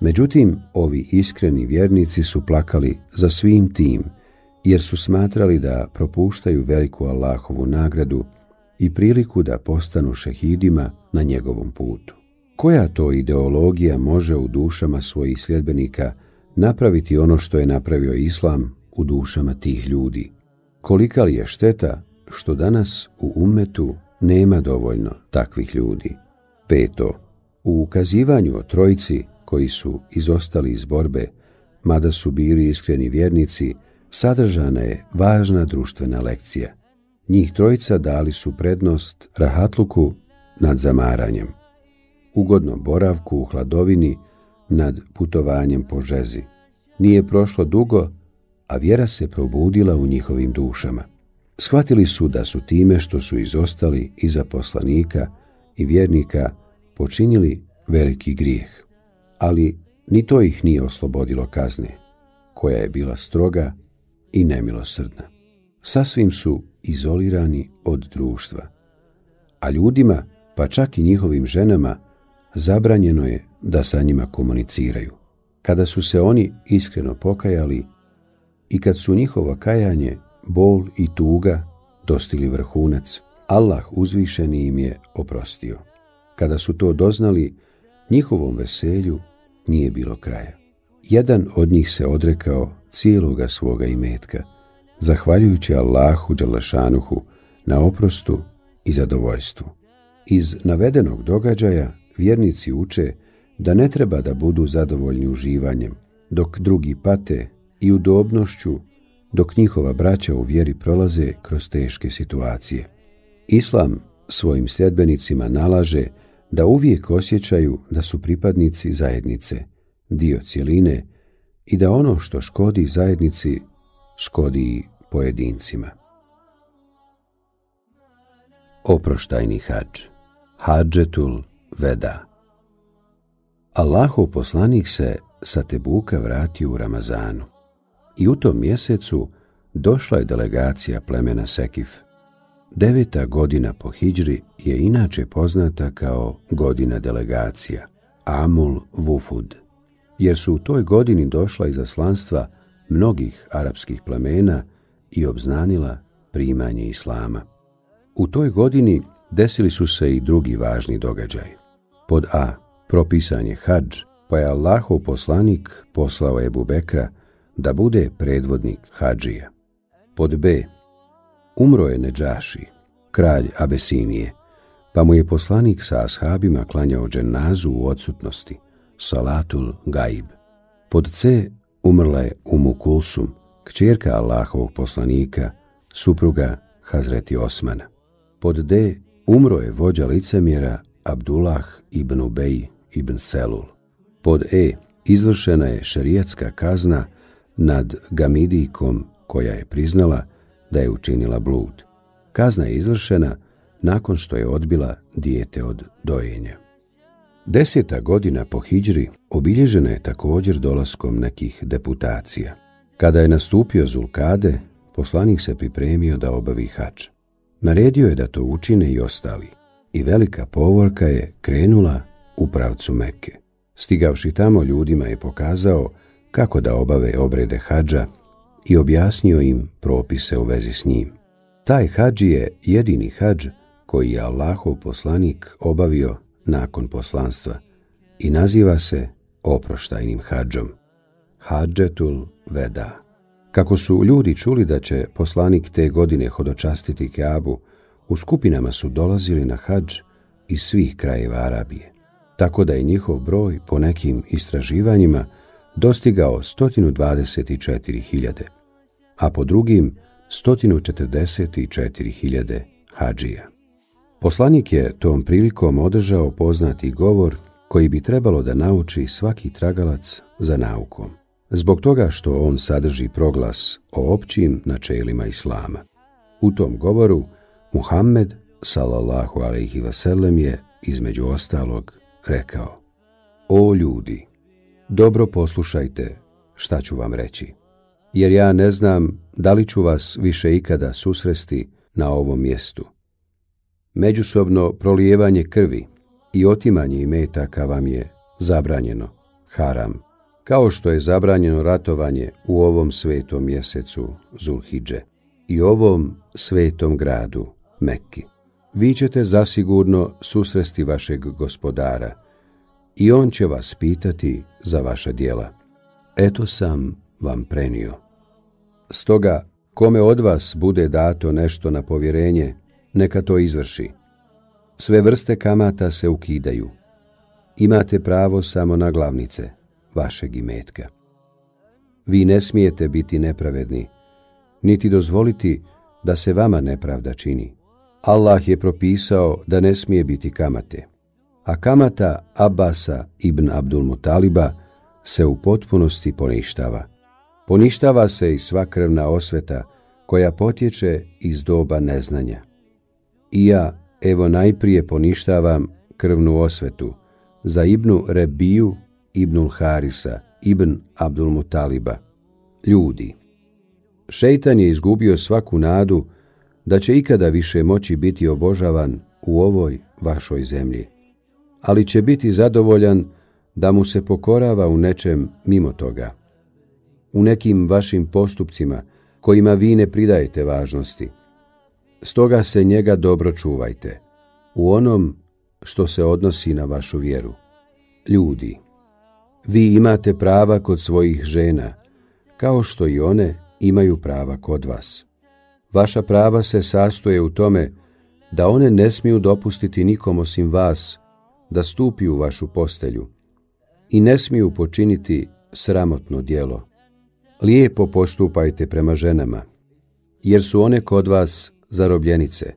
Međutim, ovi iskreni vjernici su plakali za svim tim, jer su smatrali da propuštaju veliku Allahovu nagradu i priliku da postanu šehidima na njegovom putu. Koja to ideologija može u dušama svojih sljedbenika napraviti ono što je napravio islam u dušama tih ljudi? Kolika li je šteta što danas u umetu nema dovoljno takvih ljudi? Peto, u ukazivanju o trojici koji su izostali iz borbe, mada su bili iskreni vjernici, sadržana je važna društvena lekcija. Njih trojica dali su prednost rahatluku nad zamaranjem, ugodnom boravku u hladovini nad putovanjem po žezi. Nije prošlo dugo, a vjera se probudila u njihovim dušama. Shvatili su da su time što su izostali iza poslanika i vjernika počinili veliki grijeh. Ali ni to ih nije oslobodilo kazne, koja je bila stroga i nemilosrdna. Sasvim su izolirani od društva. A ljudima, pa čak i njihovim ženama, zabranjeno je da sa njima komuniciraju. Kada su se oni iskreno pokajali i kad su njihovo kajanje, bol i tuga dostili vrhunac, Allah uzvišeni im je oprostio. Kada su to doznali, njihovom veselju nije bilo kraja. Jedan od njih se odrekao cijeloga svoga imetka, zahvaljujući Allahu Đalašanuhu na oprostu i zadovoljstvu. Iz navedenog događaja vjernici uče da ne treba da budu zadovoljni uživanjem, dok drugi pate i udobnošću dok njihova braća u vjeri prolaze kroz teške situacije. Islam svojim sljedbenicima nalaže da uvijek osjećaju da su pripadnici zajednice, dio cijeline, i da ono što škodi zajednici, škodi pojedincima. Oproštajni hađ Hadžetul Veda Allahov poslanik se sa Tebuka vratio u Ramazanu i u tom mjesecu došla je delegacija plemena Sekif. Deveta godina po Hidžri je inače poznata kao godina delegacija Amul Vufud – jer su u toj godini došla iz aslanstva mnogih arapskih plemena i obznanila primanje islama. U toj godini desili su se i drugi važni događaj. Pod A. Propisanje hađ, pa je Allahov poslanik poslao Ebu Bekra da bude predvodnik hađija. Pod B. Umro je Neđaši, kralj Abesinije, pa mu je poslanik sa ashabima klanjao dženazu u odsutnosti, Salatul Gaib. Pod C umrla je Umu Kulsum, kćerka Allahovog poslanika, supruga Hazreti Osmana. Pod D umro je vođa licemjera Abdullah ibn Ubej ibn Selul. Pod E izvršena je šerijetska kazna nad Gamidijkom koja je priznala da je učinila blud. Kazna je izvršena nakon što je odbila dijete od dojenja. Deseta godina po Hidžri obilježena je također dolaskom nekih deputacija. Kada je nastupio Zulkade, poslanik se pripremio da obavi hač. Naredio je da to učine i ostali i velika povorka je krenula u pravcu Mekke. Stigavši tamo ljudima je pokazao kako da obave obrede hađa i objasnio im propise u vezi s njim. Taj hađ je jedini hađ koji je Allahov poslanik obavio nakon poslanstva i naziva se oproštajnim hađom. Hadžetul Veda. Kako su ljudi čuli da će poslanik te godine hodočastiti Keabu, u skupinama su dolazili na hađ iz svih krajeva Arabije. Tako da je njihov broj po nekim istraživanjima dostigao 124.000, a po drugim 144.000 hađija. Poslanik je tom prilikom održao poznati govor koji bi trebalo da nauči svaki tragalac za naukom, zbog toga što on sadrži proglas o općim načelima islama. U tom govoru Muhammed sallallahu alejhi ve sellem je između ostalog rekao: O ljudi, dobro poslušajte šta ću vam reći. Jer ja ne znam da li ću vas više ikada susresti na ovom mjestu međusobno prolijevanje krvi i otimanje imetaka vam je zabranjeno, haram, kao što je zabranjeno ratovanje u ovom svetom mjesecu Zulhidže i ovom svetom gradu Mekki. Vi ćete zasigurno susresti vašeg gospodara i on će vas pitati za vaša dijela. Eto sam vam prenio. Stoga, kome od vas bude dato nešto na povjerenje, neka to izvrši. Sve vrste kamata se ukidaju. Imate pravo samo na glavnice, vašeg imetka. Vi ne smijete biti nepravedni, niti dozvoliti da se vama nepravda čini. Allah je propisao da ne smije biti kamate. A kamata Abasa ibn Abdul Mutaliba se u potpunosti poništava. Poništava se i svakrvna osveta koja potječe iz doba neznanja i ja evo najprije poništavam krvnu osvetu za Ibnu Rebiju Ibnul Harisa Ibn Abdul Mutaliba. Ljudi. Šeitan je izgubio svaku nadu da će ikada više moći biti obožavan u ovoj vašoj zemlji, ali će biti zadovoljan da mu se pokorava u nečem mimo toga. U nekim vašim postupcima kojima vi ne pridajete važnosti, stoga se njega dobro čuvajte, u onom što se odnosi na vašu vjeru. Ljudi, vi imate prava kod svojih žena, kao što i one imaju prava kod vas. Vaša prava se sastoje u tome da one ne smiju dopustiti nikom osim vas da stupi u vašu postelju i ne smiju počiniti sramotno dijelo. Lijepo postupajte prema ženama, jer su one kod vas zarobljenice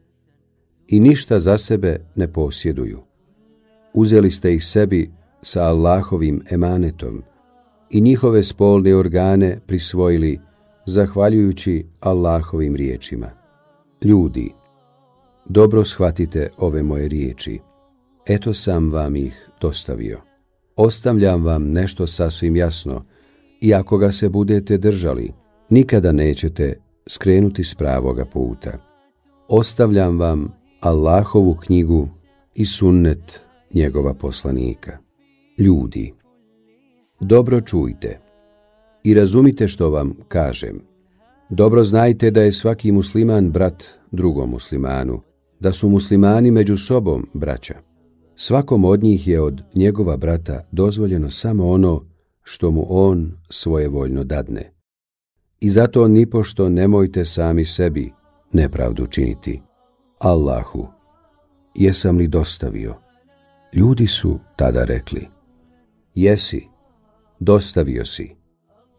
i ništa za sebe ne posjeduju. Uzeli ste ih sebi sa Allahovim emanetom i njihove spolne organe prisvojili zahvaljujući Allahovim riječima. Ljudi, dobro shvatite ove moje riječi. Eto sam vam ih dostavio. Ostavljam vam nešto sasvim jasno i ako ga se budete držali, nikada nećete skrenuti s pravoga puta ostavljam vam Allahovu knjigu i sunnet njegova poslanika. Ljudi, dobro čujte i razumite što vam kažem. Dobro znajte da je svaki musliman brat drugom muslimanu, da su muslimani među sobom braća. Svakom od njih je od njegova brata dozvoljeno samo ono što mu on svoje voljno dadne. I zato nipošto nemojte sami sebi, nepravdu činiti. Allahu, jesam li dostavio? Ljudi su tada rekli, jesi, dostavio si,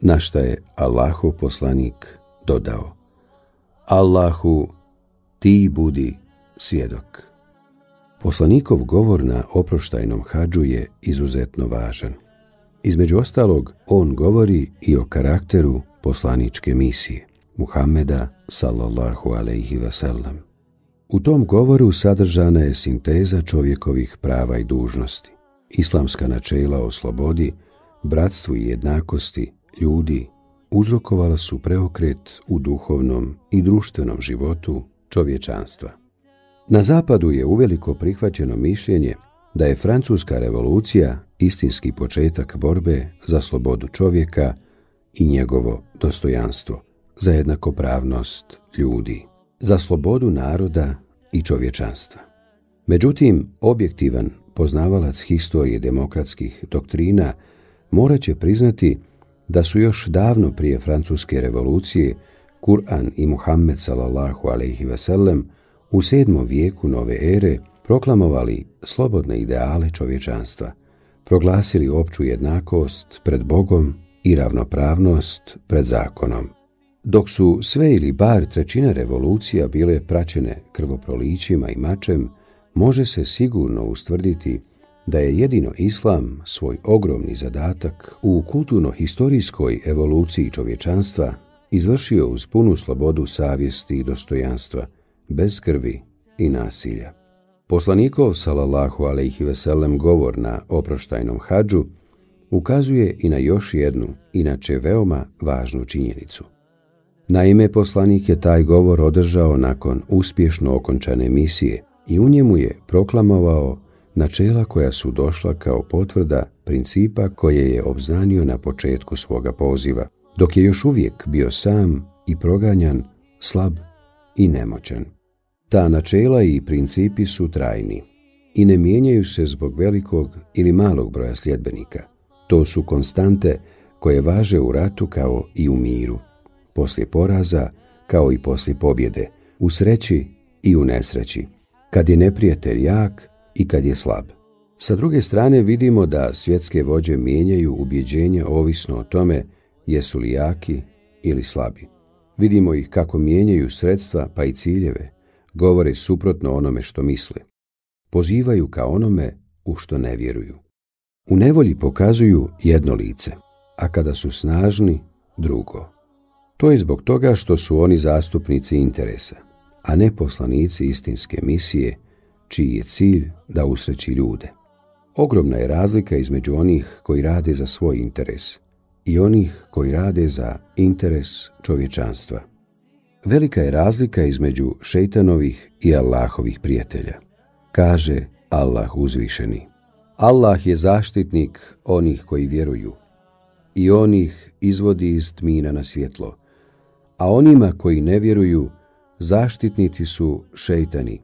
na šta je Allahu poslanik dodao. Allahu, ti budi svjedok. Poslanikov govor na oproštajnom hađu je izuzetno važan. Između ostalog, on govori i o karakteru poslaničke misije. Muhameda sallallahu alejhi ve sellem. U tom govoru sadržana je sinteza čovjekovih prava i dužnosti, islamska načela o slobodi, bratstvu i jednakosti, ljudi, uzrokovala su preokret u duhovnom i društvenom životu čovječanstva. Na zapadu je uveliko prihvaćeno mišljenje da je francuska revolucija istinski početak borbe za slobodu čovjeka i njegovo dostojanstvo za jednakopravnost ljudi, za slobodu naroda i čovječanstva. Međutim, objektivan poznavalac historije demokratskih doktrina mora će priznati da su još davno prije Francuske revolucije Kur'an i Muhammed sallallahu alaihi ve sellem u 7. vijeku nove ere proklamovali slobodne ideale čovječanstva, proglasili opću jednakost pred Bogom i ravnopravnost pred zakonom. Dok su sve ili bar trećina revolucija bile praćene krvoprolićima i mačem, može se sigurno ustvrditi da je jedino islam svoj ogromni zadatak u kulturno-historijskoj evoluciji čovječanstva izvršio uz punu slobodu savjesti i dostojanstva, bez krvi i nasilja. Poslanikov, salallahu alaihi veselem, govor na oproštajnom hađu ukazuje i na još jednu, inače veoma važnu činjenicu – Naime, poslanik je taj govor održao nakon uspješno okončane misije i u njemu je proklamovao načela koja su došla kao potvrda principa koje je obznanio na početku svoga poziva, dok je još uvijek bio sam i proganjan, slab i nemoćan. Ta načela i principi su trajni i ne mijenjaju se zbog velikog ili malog broja sljedbenika. To su konstante koje važe u ratu kao i u miru poslije poraza kao i poslije pobjede, u sreći i u nesreći, kad je neprijatelj jak i kad je slab. Sa druge strane vidimo da svjetske vođe mijenjaju ubjeđenje ovisno o tome jesu li jaki ili slabi. Vidimo ih kako mijenjaju sredstva pa i ciljeve, govore suprotno onome što misle. Pozivaju ka onome u što ne vjeruju. U nevolji pokazuju jedno lice, a kada su snažni, drugo. To je zbog toga što su oni zastupnici interesa, a ne poslanici istinske misije, čiji je cilj da usreći ljude. Ogromna je razlika između onih koji rade za svoj interes i onih koji rade za interes čovječanstva. Velika je razlika između šeitanovih i Allahovih prijatelja. Kaže Allah uzvišeni. Allah je zaštitnik onih koji vjeruju i onih izvodi iz tmina na svjetlo, a onima koji ne vjeruju, zaštitnici su šeitani.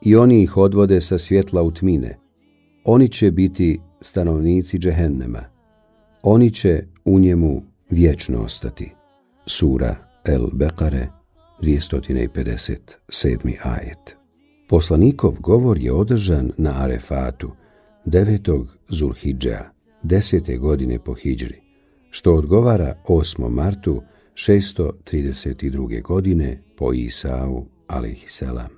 I oni ih odvode sa svjetla u tmine. Oni će biti stanovnici džehennema. Oni će u njemu vječno ostati. Sura El Bekare 257. ajet Poslanikov govor je održan na Arefatu 9. Zulhidžea 10. godine po Hidžri, što odgovara 8. martu 1400. 632. godine po Isau, alaihisselam.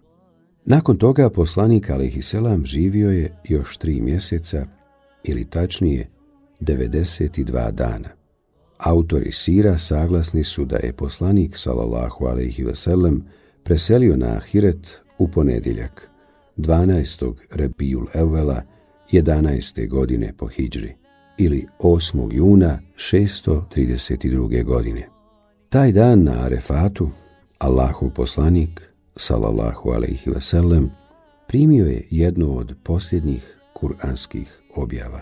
Nakon toga poslanik, alaihisselam, živio je još tri mjeseca, ili tačnije, 92 dana. Autori Sira saglasni su da je poslanik, sallallahu ve sellem preselio na Ahiret u ponedjeljak, 12. Rebijul Evela, 11. godine po Hidžri ili 8. juna 632. godine. Taj dan na Arefatu, Allahu poslanik, salallahu alaihi vasallam, primio je jednu od posljednjih kuranskih objava.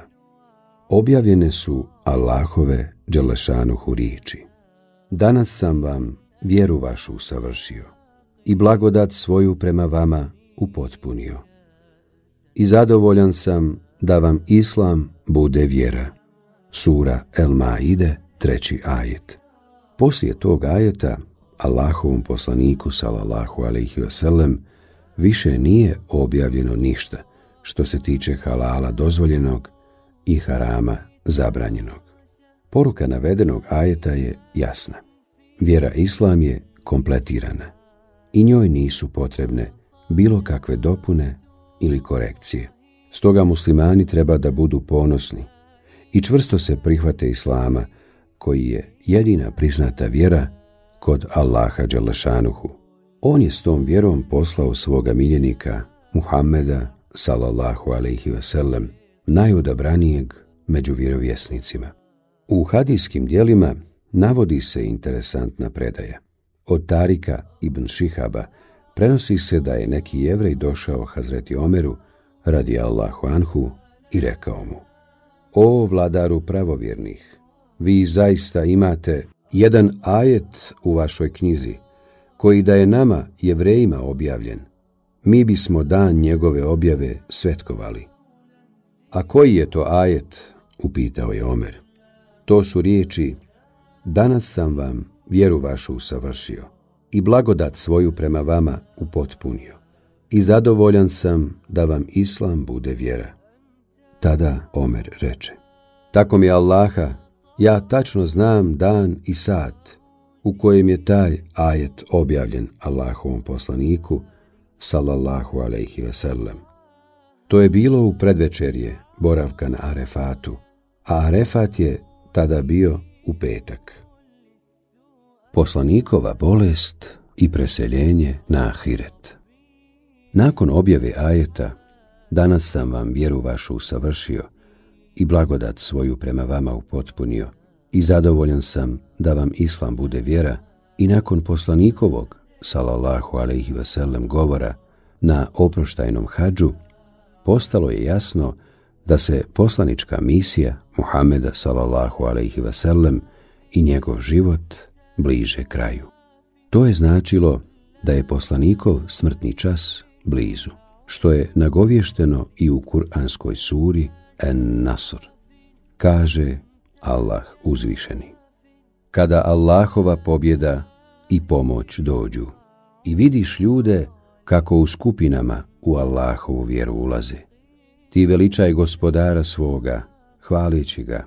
Objavljene su Allahove Đelešanuhu riječi. Danas sam vam vjeru vašu savršio i blagodat svoju prema vama upotpunio. I zadovoljan sam da vam Islam bude vjera. Sura El Maide, treći ajet. Poslije tog ajeta, Allahovom poslaniku, salallahu alaihi wasallam, više nije objavljeno ništa što se tiče halala dozvoljenog i harama zabranjenog. Poruka navedenog ajeta je jasna. Vjera Islam je kompletirana i njoj nisu potrebne bilo kakve dopune ili korekcije. Stoga muslimani treba da budu ponosni i čvrsto se prihvate Islama, koji je jedina priznata vjera kod Allaha Đalešanuhu. On je s tom vjerom poslao svoga miljenika Muhammeda sallallahu alaihi sellem, najodabranijeg među vjerovjesnicima. U hadijskim dijelima navodi se interesantna predaja. Od Tarika ibn Šihaba prenosi se da je neki jevrej došao Hazreti Omeru radi Allahu Anhu i rekao mu O vladaru pravovjernih, vi zaista imate jedan ajet u vašoj knjizi, koji da je nama, jevrejima, objavljen, mi bismo dan njegove objave svetkovali. A koji je to ajet? upitao je Omer. To su riječi, danas sam vam vjeru vašu usavršio i blagodat svoju prema vama upotpunio i zadovoljan sam da vam Islam bude vjera. Tada Omer reče, tako mi Allaha, ja tačno znam dan i sat u kojem je taj ajet objavljen Allahovom poslaniku, sallallahu alaihi ve sellem. To je bilo u predvečerje boravka na Arefatu, a Arefat je tada bio u petak. Poslanikova bolest i preseljenje na Ahiret. Nakon objave ajeta, danas sam vam vjeru vašu savršio – i blagodat svoju prema vama upotpunio i zadovoljan sam da vam islam bude vjera i nakon poslanikovog, salallahu alaihi vasallam, govora na oproštajnom hađu, postalo je jasno da se poslanička misija Muhameda salallahu alaihi vasallam i njegov život bliže kraju. To je značilo da je poslanikov smrtni čas blizu, što je nagovješteno i u kuranskoj suri en-Nasr, kaže Allah uzvišeni. Kada Allahova pobjeda i pomoć dođu i vidiš ljude kako u skupinama u Allahovu vjeru ulaze, ti veličaj gospodara svoga, hvalići ga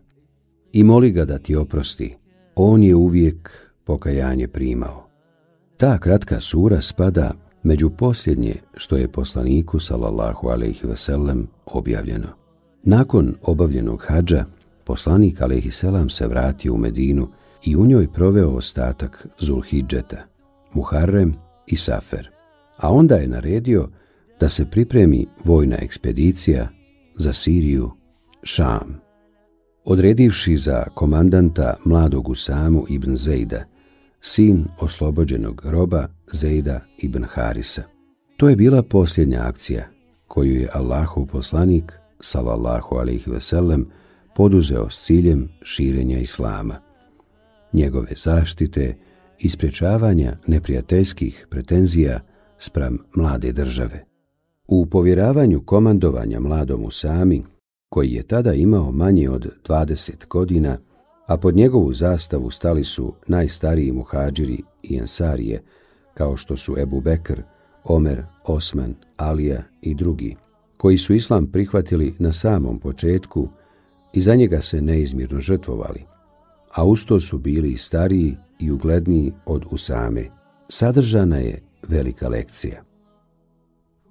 i moli ga da ti oprosti, on je uvijek pokajanje primao. Ta kratka sura spada među posljednje što je poslaniku sallallahu alaihi ve sellem objavljeno. Nakon obavljenog hađa, poslanik Alehi Selam se vratio u Medinu i u njoj proveo ostatak Zulhidžeta, Muharrem i Safer, a onda je naredio da se pripremi vojna ekspedicija za Siriju, Šam. Odredivši za komandanta mladog Usamu ibn Zejda, sin oslobođenog roba Zejda ibn Harisa. To je bila posljednja akcija koju je Allahov poslanik sallallahu alaihi ve sellem, poduzeo s ciljem širenja islama, njegove zaštite i sprečavanja neprijateljskih pretenzija spram mlade države. U povjeravanju komandovanja mladom Usami, koji je tada imao manje od 20 godina, a pod njegovu zastavu stali su najstariji muhađiri i ensarije, kao što su Ebu Bekr, Omer, Osman, Alija i drugi – koji su islam prihvatili na samom početku i za njega se neizmirno žrtvovali, a usto su bili i stariji i ugledniji od Usame, sadržana je velika lekcija.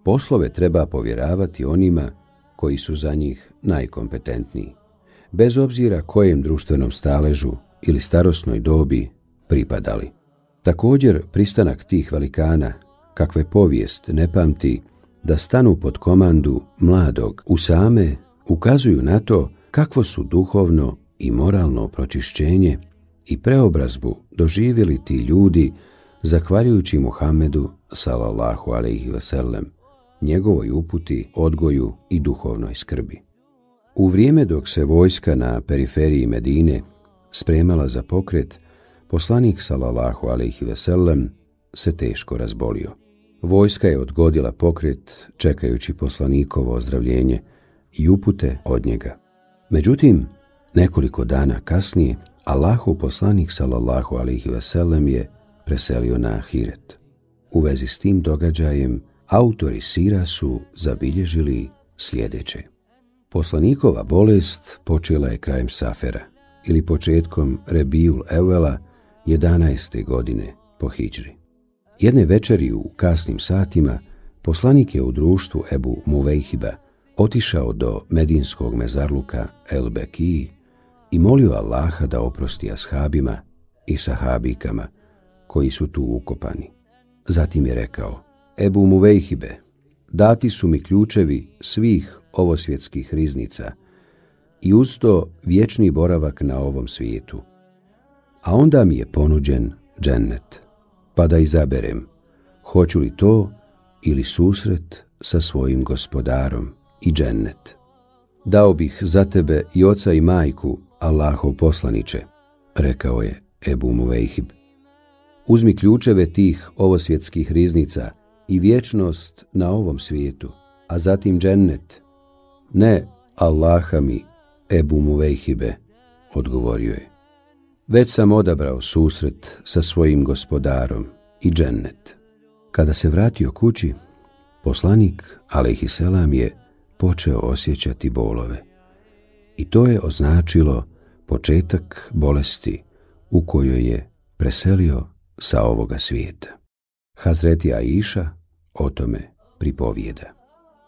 Poslove treba povjeravati onima koji su za njih najkompetentniji, bez obzira kojem društvenom staležu ili starosnoj dobi pripadali. Također pristanak tih velikana, kakve povijest ne pamti, da stanu pod komandu mladog Usame ukazuju na to kakvo su duhovno i moralno pročišćenje i preobrazbu doživjeli ti ljudi zahvaljujući Muhammedu sallallahu alaihi sellem njegovoj uputi, odgoju i duhovnoj skrbi. U vrijeme dok se vojska na periferiji Medine spremala za pokret, poslanik sallallahu alaihi sellem se teško razbolio – Vojska je odgodila pokret čekajući poslanikovo ozdravljenje i upute od njega. Međutim, nekoliko dana kasnije, Allahu poslanik sallallahu alaihi veselem je preselio na Ahiret. U vezi s tim događajem, autori Sira su zabilježili sljedeće. Poslanikova bolest počela je krajem Safera ili početkom Rebiul Evela 11. godine po Hidžri. Jedne večeri u kasnim satima poslanik je u društvu Ebu Muvejhiba otišao do medinskog mezarluka El Beki i molio Allaha da oprosti ashabima i sahabikama koji su tu ukopani. Zatim je rekao, Ebu Muvejhibe, dati su mi ključevi svih ovosvjetskih riznica i usto vječni boravak na ovom svijetu. A onda mi je ponuđen džennet pa da izaberem hoću li to ili susret sa svojim gospodarom i džennet. Dao bih za tebe i oca i majku Allahov poslaniče, rekao je Ebu Muvejhib. Uzmi ključeve tih ovosvjetskih riznica i vječnost na ovom svijetu, a zatim džennet. Ne, Allaha mi, Ebu Muvejhibe, odgovorio je. Već sam odabrao susret sa svojim gospodarom i džennet. Kada se vratio kući, poslanik, alaihi selam, je počeo osjećati bolove. I to je označilo početak bolesti u kojoj je preselio sa ovoga svijeta. Hazreti Aisha o tome pripovijeda.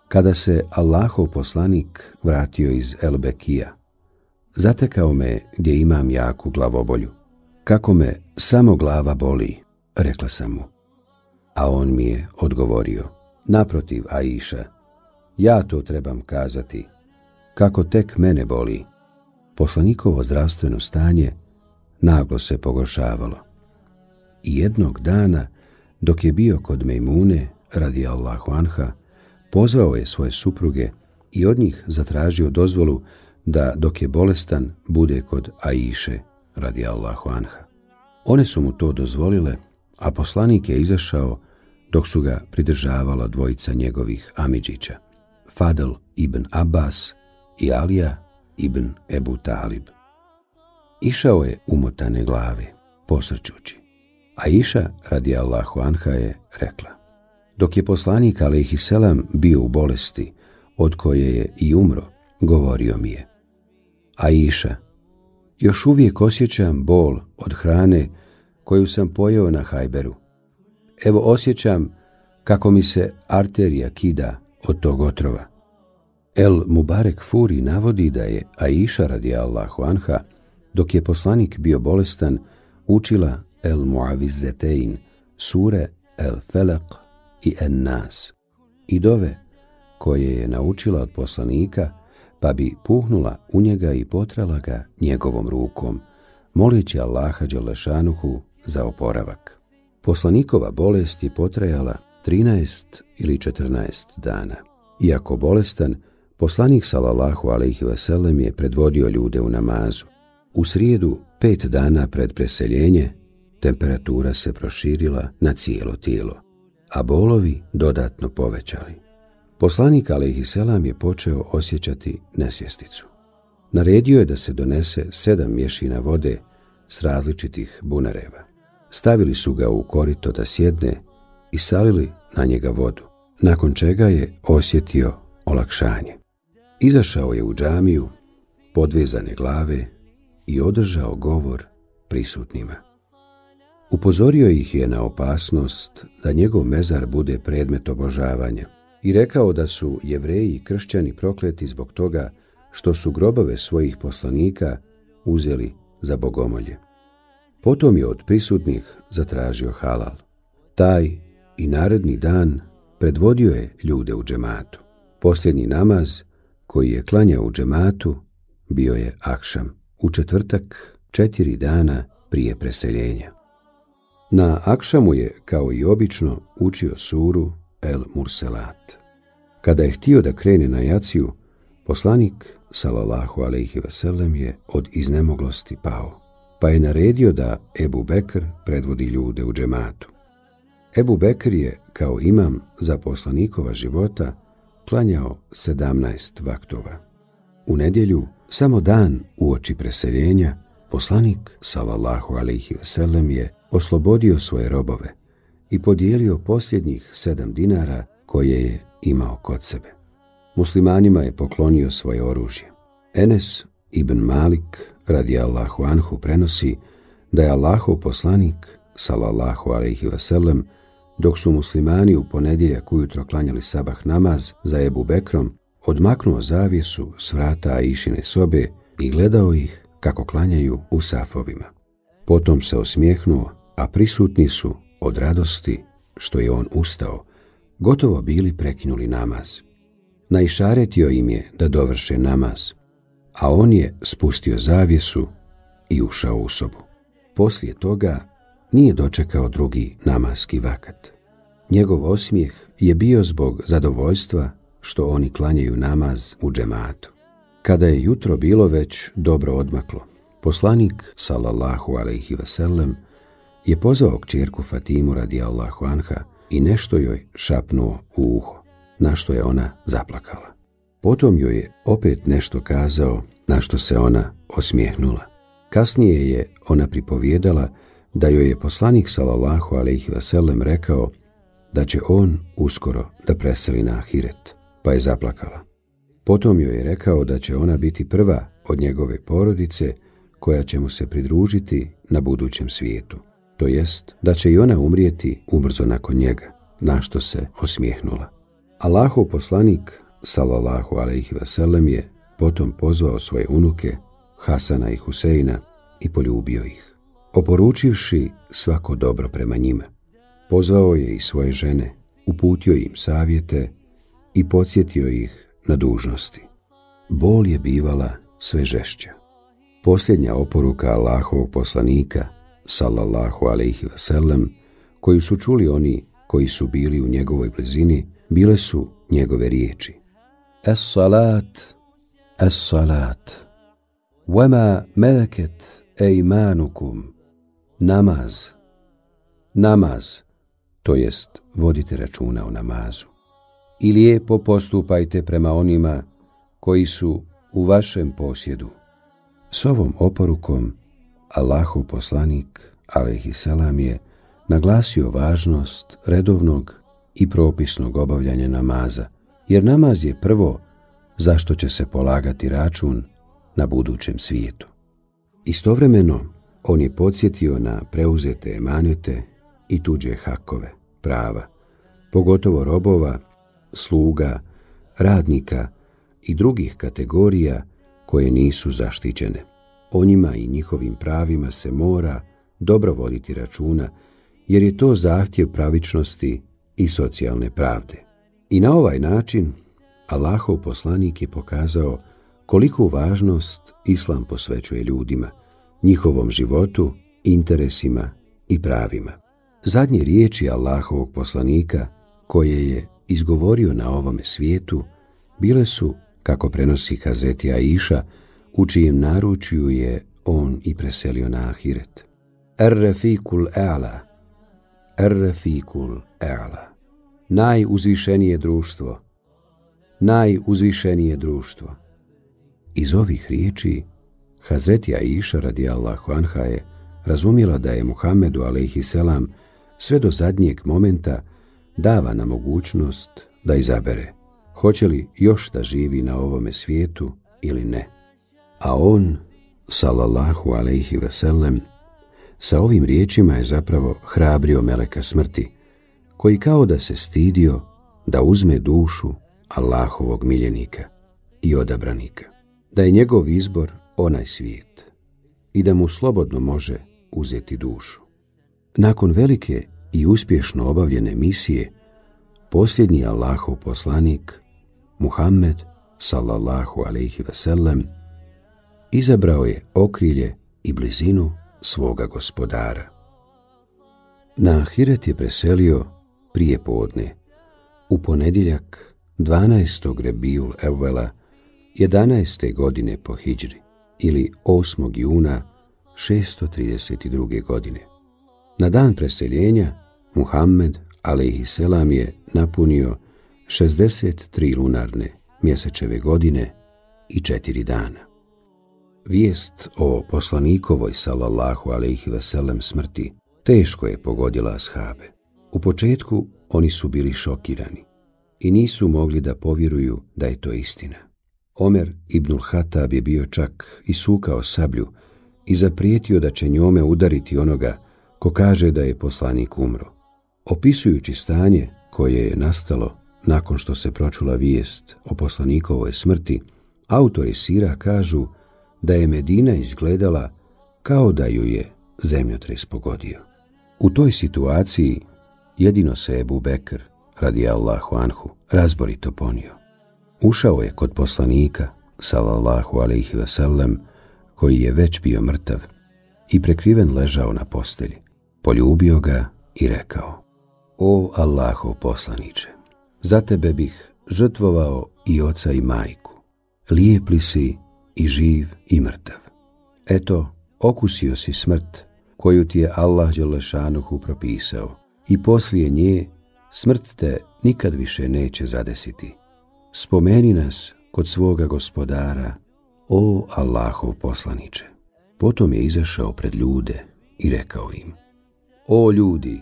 Kada se Allahov poslanik vratio iz Elbekija, Zatekao me gdje imam jaku glavobolju. Kako me samo glava boli, rekla sam mu. A on mi je odgovorio. Naprotiv, Aisha, ja to trebam kazati. Kako tek mene boli. Poslanikovo zdravstveno stanje naglo se pogošavalo. I jednog dana, dok je bio kod Mejmune, radi Allahu Anha, pozvao je svoje supruge i od njih zatražio dozvolu da dok je bolestan bude kod Aiše radi Allahu Anha. One su mu to dozvolile, a poslanik je izašao dok su ga pridržavala dvojica njegovih Amidžića, Fadl ibn Abbas i Alija ibn Ebu Talib. Išao je umotane glave, posrćući. A Iša, radi Allahu Anha, je rekla. Dok je poslanik, alaihi selam, bio u bolesti, od koje je i umro, govorio mi je. Aisha, još uvijek osjećam bol od hrane koju sam pojeo na hajberu. Evo osjećam kako mi se arterija kida od tog otrova. El Mubarek Furi navodi da je Aisha radi Allahu Anha, dok je poslanik bio bolestan, učila El Muaviz Zetein, sure El Felak i En Nas i dove koje je naučila od poslanika – pa bi puhnula u njega i potrala ga njegovom rukom, molići Allaha Đelešanuhu za oporavak. Poslanikova bolest je potrajala 13 ili 14 dana. Iako bolestan, poslanik sallallahu alaihi vasallam je predvodio ljude u namazu. U srijedu, pet dana pred preseljenje, temperatura se proširila na cijelo tijelo, a bolovi dodatno povećali. Poslanik Alehi Selam je počeo osjećati nesvjesticu. Naredio je da se donese sedam mješina vode s različitih bunareva. Stavili su ga u korito da sjedne i salili na njega vodu, nakon čega je osjetio olakšanje. Izašao je u džamiju, podvezane glave i održao govor prisutnima. Upozorio ih je na opasnost da njegov mezar bude predmet obožavanja, i rekao da su jevreji i kršćani prokleti zbog toga što su grobove svojih poslanika uzeli za bogomolje. Potom je od prisutnih zatražio halal. Taj i naredni dan predvodio je ljude u džematu. Posljednji namaz koji je klanjao u džematu bio je akšam u četvrtak četiri dana prije preseljenja. Na akšamu je, kao i obično, učio suru el Murselat. Kada je htio da krene na jaciju, poslanik, salallahu alaihi veselem, je od iznemoglosti pao, pa je naredio da Ebu Bekr predvodi ljude u džematu. Ebu Bekr je, kao imam za poslanikova života, klanjao sedamnaest vaktova. U nedjelju, samo dan u oči preseljenja, poslanik, salallahu alaihi veselem, je oslobodio svoje robove, i podijelio posljednjih sedam dinara koje je imao kod sebe. Muslimanima je poklonio svoje oružje. Enes ibn Malik radi Allahu Anhu prenosi da je Allahov poslanik, salallahu alaihi vasallam, dok su muslimani u ponedjeljak ujutro klanjali sabah namaz za Ebu Bekrom, odmaknuo zavijesu s vrata išine sobe i gledao ih kako klanjaju u safovima. Potom se osmijehnuo, a prisutni su od radosti što je on ustao, gotovo bili prekinuli namaz. Najšaretio im je da dovrše namaz, a on je spustio zavjesu i ušao u sobu. Poslije toga nije dočekao drugi namazki vakat. Njegov osmijeh je bio zbog zadovoljstva što oni klanjaju namaz u džematu. Kada je jutro bilo već dobro odmaklo, poslanik, salallahu alaihi vasallam, je pozvao kćerku Fatimu radi Allahu Anha i nešto joj šapnuo u uho, na što je ona zaplakala. Potom joj je opet nešto kazao na što se ona osmijehnula. Kasnije je ona pripovjedala da joj je poslanik sallallahu alejhi ve sellem rekao da će on uskoro da preseli na Ahiret, pa je zaplakala. Potom joj je rekao da će ona biti prva od njegove porodice koja će mu se pridružiti na budućem svijetu to jest da će i ona umrijeti ubrzo nakon njega, na što se osmijehnula. Allahov poslanik, salallahu alaihi vasallam, je potom pozvao svoje unuke, Hasana i Huseina, i poljubio ih, oporučivši svako dobro prema njima. Pozvao je i svoje žene, uputio im savjete i podsjetio ih na dužnosti. Bol je bivala sve žešća. Posljednja oporuka Allahovog poslanika – sallallahu alaihi ve sellem, koju su čuli oni koji su bili u njegovoj blizini, bile su njegove riječi. Es salat, es salat, vema meleket e imanukum, namaz, namaz, to jest vodite računa o namazu. I lijepo postupajte prema onima koji su u vašem posjedu. S ovom oporukom, Allahov poslanik, alaihi salam, je naglasio važnost redovnog i propisnog obavljanja namaza, jer namaz je prvo zašto će se polagati račun na budućem svijetu. Istovremeno, on je podsjetio na preuzete emanete i tuđe hakove, prava, pogotovo robova, sluga, radnika i drugih kategorija koje nisu zaštićene o njima i njihovim pravima se mora dobro voditi računa, jer je to zahtjev pravičnosti i socijalne pravde. I na ovaj način Allahov poslanik je pokazao koliku važnost Islam posvećuje ljudima, njihovom životu, interesima i pravima. Zadnje riječi Allahovog poslanika, koje je izgovorio na ovome svijetu, bile su, kako prenosi kazeti Aisha, u čijem naručju je on i preselio na ahiret. Ar-Rafikul A'la Ar-Rafikul A'la Najuzvišenije društvo Najuzvišenije društvo Iz ovih riječi Hazreti Aisha radijallahu anha je razumjela da je Muhammedu alaihi selam sve do zadnjeg momenta dava na mogućnost da izabere hoće li još da živi na ovome svijetu ili ne. A on, salallahu alaihi sellem, sa ovim riječima je zapravo hrabrio meleka smrti, koji kao da se stidio da uzme dušu Allahovog miljenika i odabranika, da je njegov izbor onaj svijet i da mu slobodno može uzeti dušu. Nakon velike i uspješno obavljene misije, posljednji Allahov poslanik, Muhammed, sallallahu alaihi sellem, izabrao je okrilje i blizinu svoga gospodara. Na Ahiret je preselio prije podne. U ponedjeljak 12. Rebijul Evvela 11. godine po Hidžri ili 8. juna 632. godine. Na dan preseljenja Muhammed alaihi je napunio 63 lunarne mjesečeve godine i 4 dana vijest o poslanikovoj sallallahu alaihi veselem smrti teško je pogodila ashabe. U početku oni su bili šokirani i nisu mogli da povjeruju da je to istina. Omer ibnul Hatab je bio čak i sukao sablju i zaprijetio da će njome udariti onoga ko kaže da je poslanik umro. Opisujući stanje koje je nastalo nakon što se pročula vijest o poslanikovoj smrti, autori Sira kažu da je Medina izgledala kao da ju je zemljotres pogodio. U toj situaciji jedino se Ebu Bekr, radi Allahu Anhu, razborito ponio. Ušao je kod poslanika, salallahu alaihi wasallam, koji je već bio mrtav i prekriven ležao na postelji. Poljubio ga i rekao, O Allahu poslaniče, za tebe bih žrtvovao i oca i majku. Lijep li si, i živ i mrtav. Eto, okusio si smrt koju ti je Allah Đelešanuhu propisao i poslije nje smrt te nikad više neće zadesiti. Spomeni nas kod svoga gospodara, o Allahov poslaniče. Potom je izašao pred ljude i rekao im, O ljudi,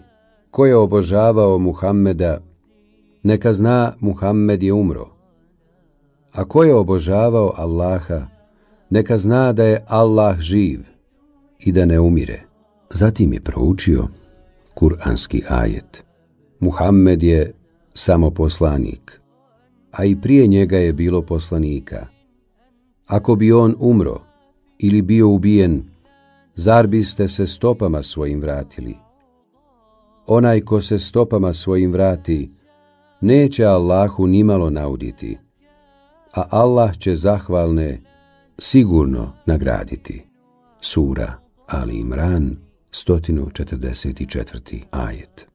ko je obožavao Muhammeda, neka zna Muhammed je umro. A ko je obožavao Allaha, neka zna da je Allah živ i da ne umire. Zatim je proučio kuranski ajet. Muhammed je samo poslanik, a i prije njega je bilo poslanika. Ako bi on umro ili bio ubijen, zar biste se stopama svojim vratili? Onaj ko se stopama svojim vrati, neće Allahu nimalo nauditi, a Allah će zahvalne sigurno nagraditi. Sura Ali Imran, 144. ajet.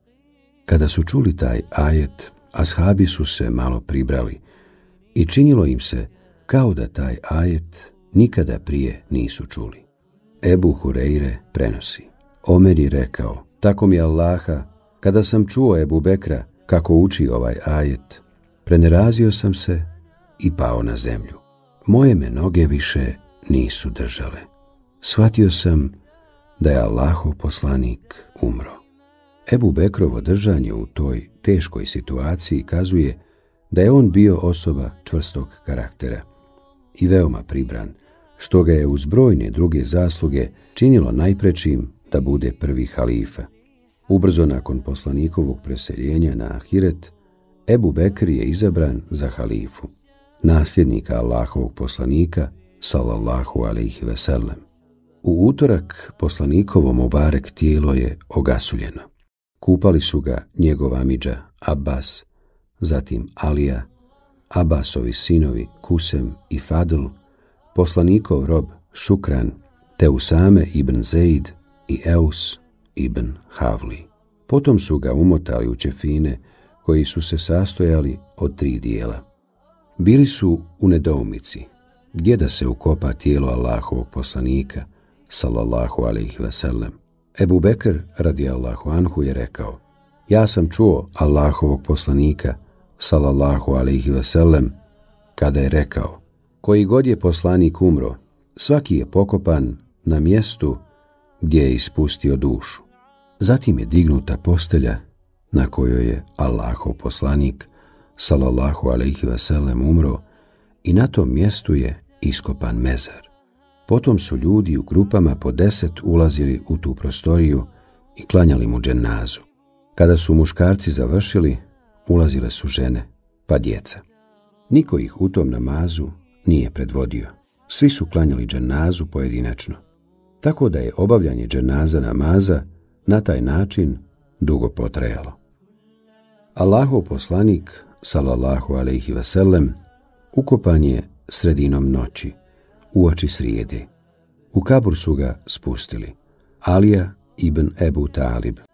Kada su čuli taj ajet, ashabi su se malo pribrali i činilo im se kao da taj ajet nikada prije nisu čuli. Ebu Hureyre prenosi. Omer je rekao, tako mi Allaha, kada sam čuo Ebu Bekra kako uči ovaj ajet, prenerazio sam se i pao na zemlju moje me noge više nisu držale. Svatio sam da je Allahov poslanik umro. Ebu Bekrovo držanje u toj teškoj situaciji kazuje da je on bio osoba čvrstog karaktera i veoma pribran, što ga je uz brojne druge zasluge činilo najprečim da bude prvi halifa. Ubrzo nakon poslanikovog preseljenja na Ahiret, Ebu Bekr je izabran za halifu nasljednika Allahovog poslanika, sallallahu alaihi ve sellem. U utorak poslanikovo Mubarek tijelo je ogasuljeno. Kupali su ga njegov amidža Abbas, zatim Alija, Abbasovi sinovi Kusem i Fadl, poslanikov rob Šukran, te Usame ibn Zeid i Eus ibn Havli. Potom su ga umotali u čefine koji su se sastojali od tri dijela. Bili su u nedomici, gdje da se ukopa tijelo Allahovog poslanika, sallallahu alaihi veselem. Ebu Bekr, radi Allahu anhu, je rekao, ja sam čuo Allahovog poslanika, sallallahu alaihi veselem, kada je rekao, koji god je poslanik umro, svaki je pokopan na mjestu gdje je ispustio dušu. Zatim je dignuta postelja na kojoj je Allahov poslanik, sallallahu alejhi ve sellem umro i na tom mjestu je iskopan mezar. Potom su ljudi u grupama po deset ulazili u tu prostoriju i klanjali mu dženazu. Kada su muškarci završili, ulazile su žene, pa djeca. Niko ih u tom namazu nije predvodio. Svi su klanjali dženazu pojedinačno. Tako da je obavljanje dženaza namaza na taj način dugo potrejalo. Allahov poslanik, sallallahu alaihi ve sellem, ukopan je sredinom noći, u oči srijede. U kabur su ga spustili. Alija ibn Ebu Talib.